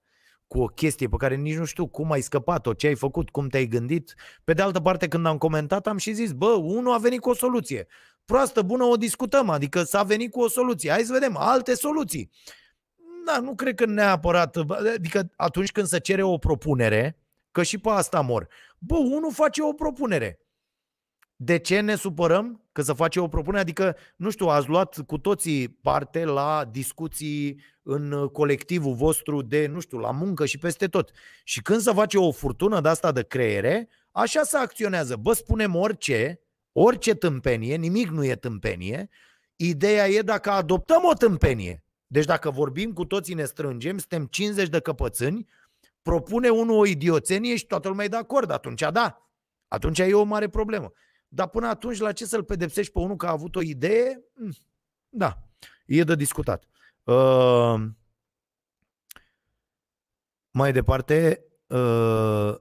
cu o chestie pe care nici nu știu cum ai scăpat-o, ce ai făcut, cum te-ai gândit. Pe de altă parte, când am comentat, am și zis, bă, unul a venit cu o soluție. Proastă, bună, o discutăm, adică s-a venit cu o soluție. Hai să vedem alte soluții da, nu cred că neapărat, adică atunci când se cere o propunere, că și pe asta mor. Bă, unul face o propunere. De ce ne supărăm că să face o propunere? Adică, nu știu, ați luat cu toții parte la discuții în colectivul vostru de, nu știu, la muncă și peste tot. Și când se face o furtună de asta de creiere, așa se acționează. Bă, spunem orice, orice tâmpenie, nimic nu e tâmpenie. Ideea e dacă adoptăm o tâmpenie, deci dacă vorbim cu toții ne strângem, suntem 50 de căpățâni, propune unul o idioțenie și toată lumea e de acord, atunci da. Atunci e o mare problemă. Dar până atunci, la ce să-l pedepsești pe unul că a avut o idee? Mm, da, e de discutat. Uh, mai departe, uh,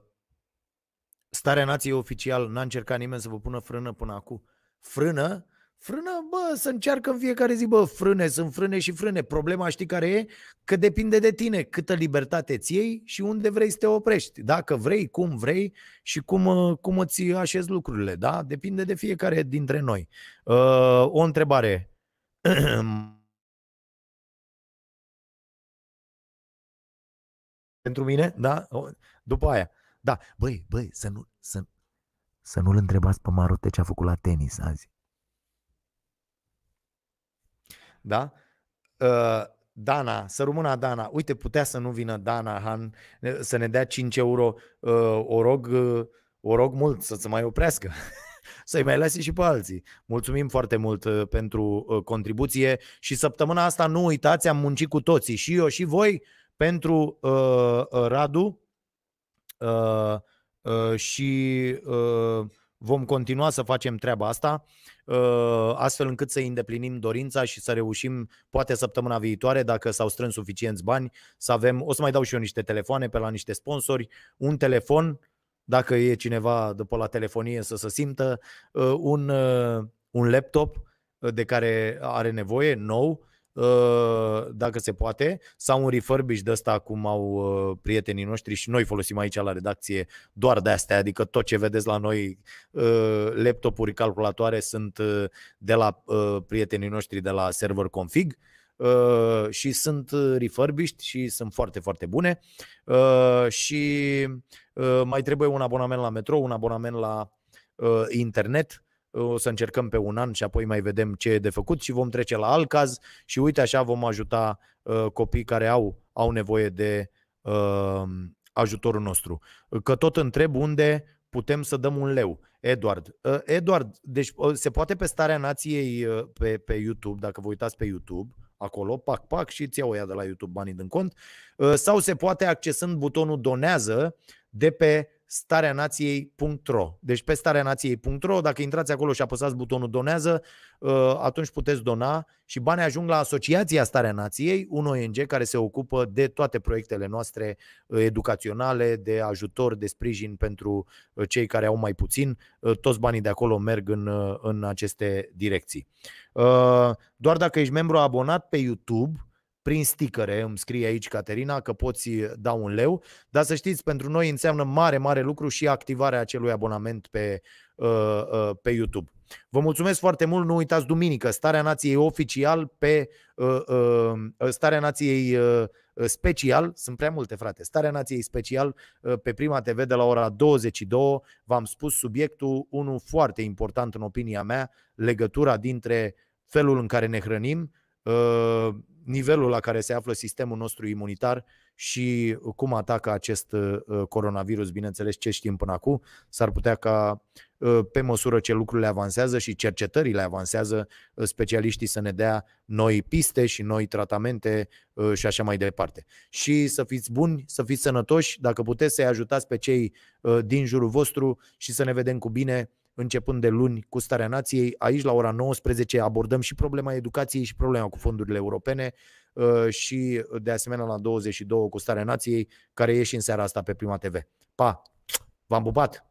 starea nației oficial, n-a încercat nimeni să vă pună frână până acum. Frână Frână, bă, să încearcă în fiecare zi, bă, frâne, sunt frâne și frâne. Problema știi care e? Că depinde de tine câtă libertate ți iei și unde vrei să te oprești. Dacă vrei, cum vrei și cum, uh, cum îți așezi lucrurile, da? Depinde de fiecare dintre noi. Uh, o întrebare. *clears throat* Pentru mine, da? După aia. Da, băi, băi, să nu, să, să nu-l întrebați pe Marote ce a făcut la tenis azi da? Uh, Dana, să rămână Dana, uite, putea să nu vină Dana Han să ne dea 5 euro, uh, o rog, uh, o rog mult să se mai oprească. *laughs* Să-i mai lase și pe alții. Mulțumim foarte mult pentru contribuție și săptămâna asta nu uitați, am muncit cu toții, și eu și voi, pentru uh, Radu uh, uh, și uh, Vom continua să facem treaba asta, ă, astfel încât să îndeplinim dorința și să reușim, poate săptămâna viitoare, dacă s-au strâns suficienți bani, să avem, o să mai dau și eu niște telefoane pe la niște sponsori, un telefon, dacă e cineva după la telefonie să se simtă, ă, un, ă, un laptop de care are nevoie, nou, Uh, dacă se poate, sau un refurbish de ăsta cum au uh, prietenii noștri și noi folosim aici la redacție doar de astea, adică tot ce vedeți la noi, uh, laptopuri, calculatoare sunt de la prietenii noștri de la Server Config și sunt refurbished și sunt foarte, foarte bune și mai trebuie un abonament la metro, un abonament la internet, o să încercăm pe un an și apoi mai vedem ce e de făcut și vom trece la alt caz și uite așa vom ajuta uh, ă, copii care au, au nevoie de uh, ajutorul nostru. Că tot întreb unde putem să dăm un leu. Eduard, uh, Eduard, deci uh, se poate pe starea nației uh, pe, pe YouTube, dacă vă uitați pe YouTube, acolo, pac, pac, și ți iau ea de la YouTube banii din cont, sau se poate accesând butonul donează de pe stareanației.ro. Deci pe stareanației.ro, dacă intrați acolo și apăsați butonul donează, uh, atunci puteți dona și banii ajung la Asociația Starea Nației, un ONG care se ocupă de toate proiectele noastre uh, educaționale, de ajutor, de sprijin pentru uh, cei care au mai puțin. Toți banii de acolo merg în, în aceste direcții. Doar dacă ești membru abonat pe YouTube, prin sticăre, îmi scrie aici Caterina că poți uh, da un leu, dar să știți, pentru noi înseamnă mare, mare lucru și activarea acelui abonament pe, uh, uh, pe YouTube. Vă mulțumesc foarte mult, nu uitați duminică, Starea Nației oficial pe uh, uh, Starea Nației uh, special, sunt prea multe frate, Starea Nației special uh, pe Prima TV de la ora 22, v-am spus subiectul, unul foarte important în opinia mea, legătura dintre felul în care ne hrănim Uh, nivelul la care se află sistemul nostru imunitar și cum atacă acest uh, coronavirus, bineînțeles ce știm până acum, s-ar putea ca uh, pe măsură ce lucrurile avansează și cercetările avansează, specialiștii să ne dea noi piste și noi tratamente și așa mai departe. Și să fiți buni, să fiți sănătoși, dacă puteți să-i ajutați pe cei din jurul vostru și să ne vedem cu bine începând de luni cu Starea Nației. Aici, la ora 19, abordăm și problema educației și problema cu fondurile europene uh, și, de asemenea, la 22 cu Starea Nației, care ieși în seara asta pe Prima TV. Pa! V-am bubat?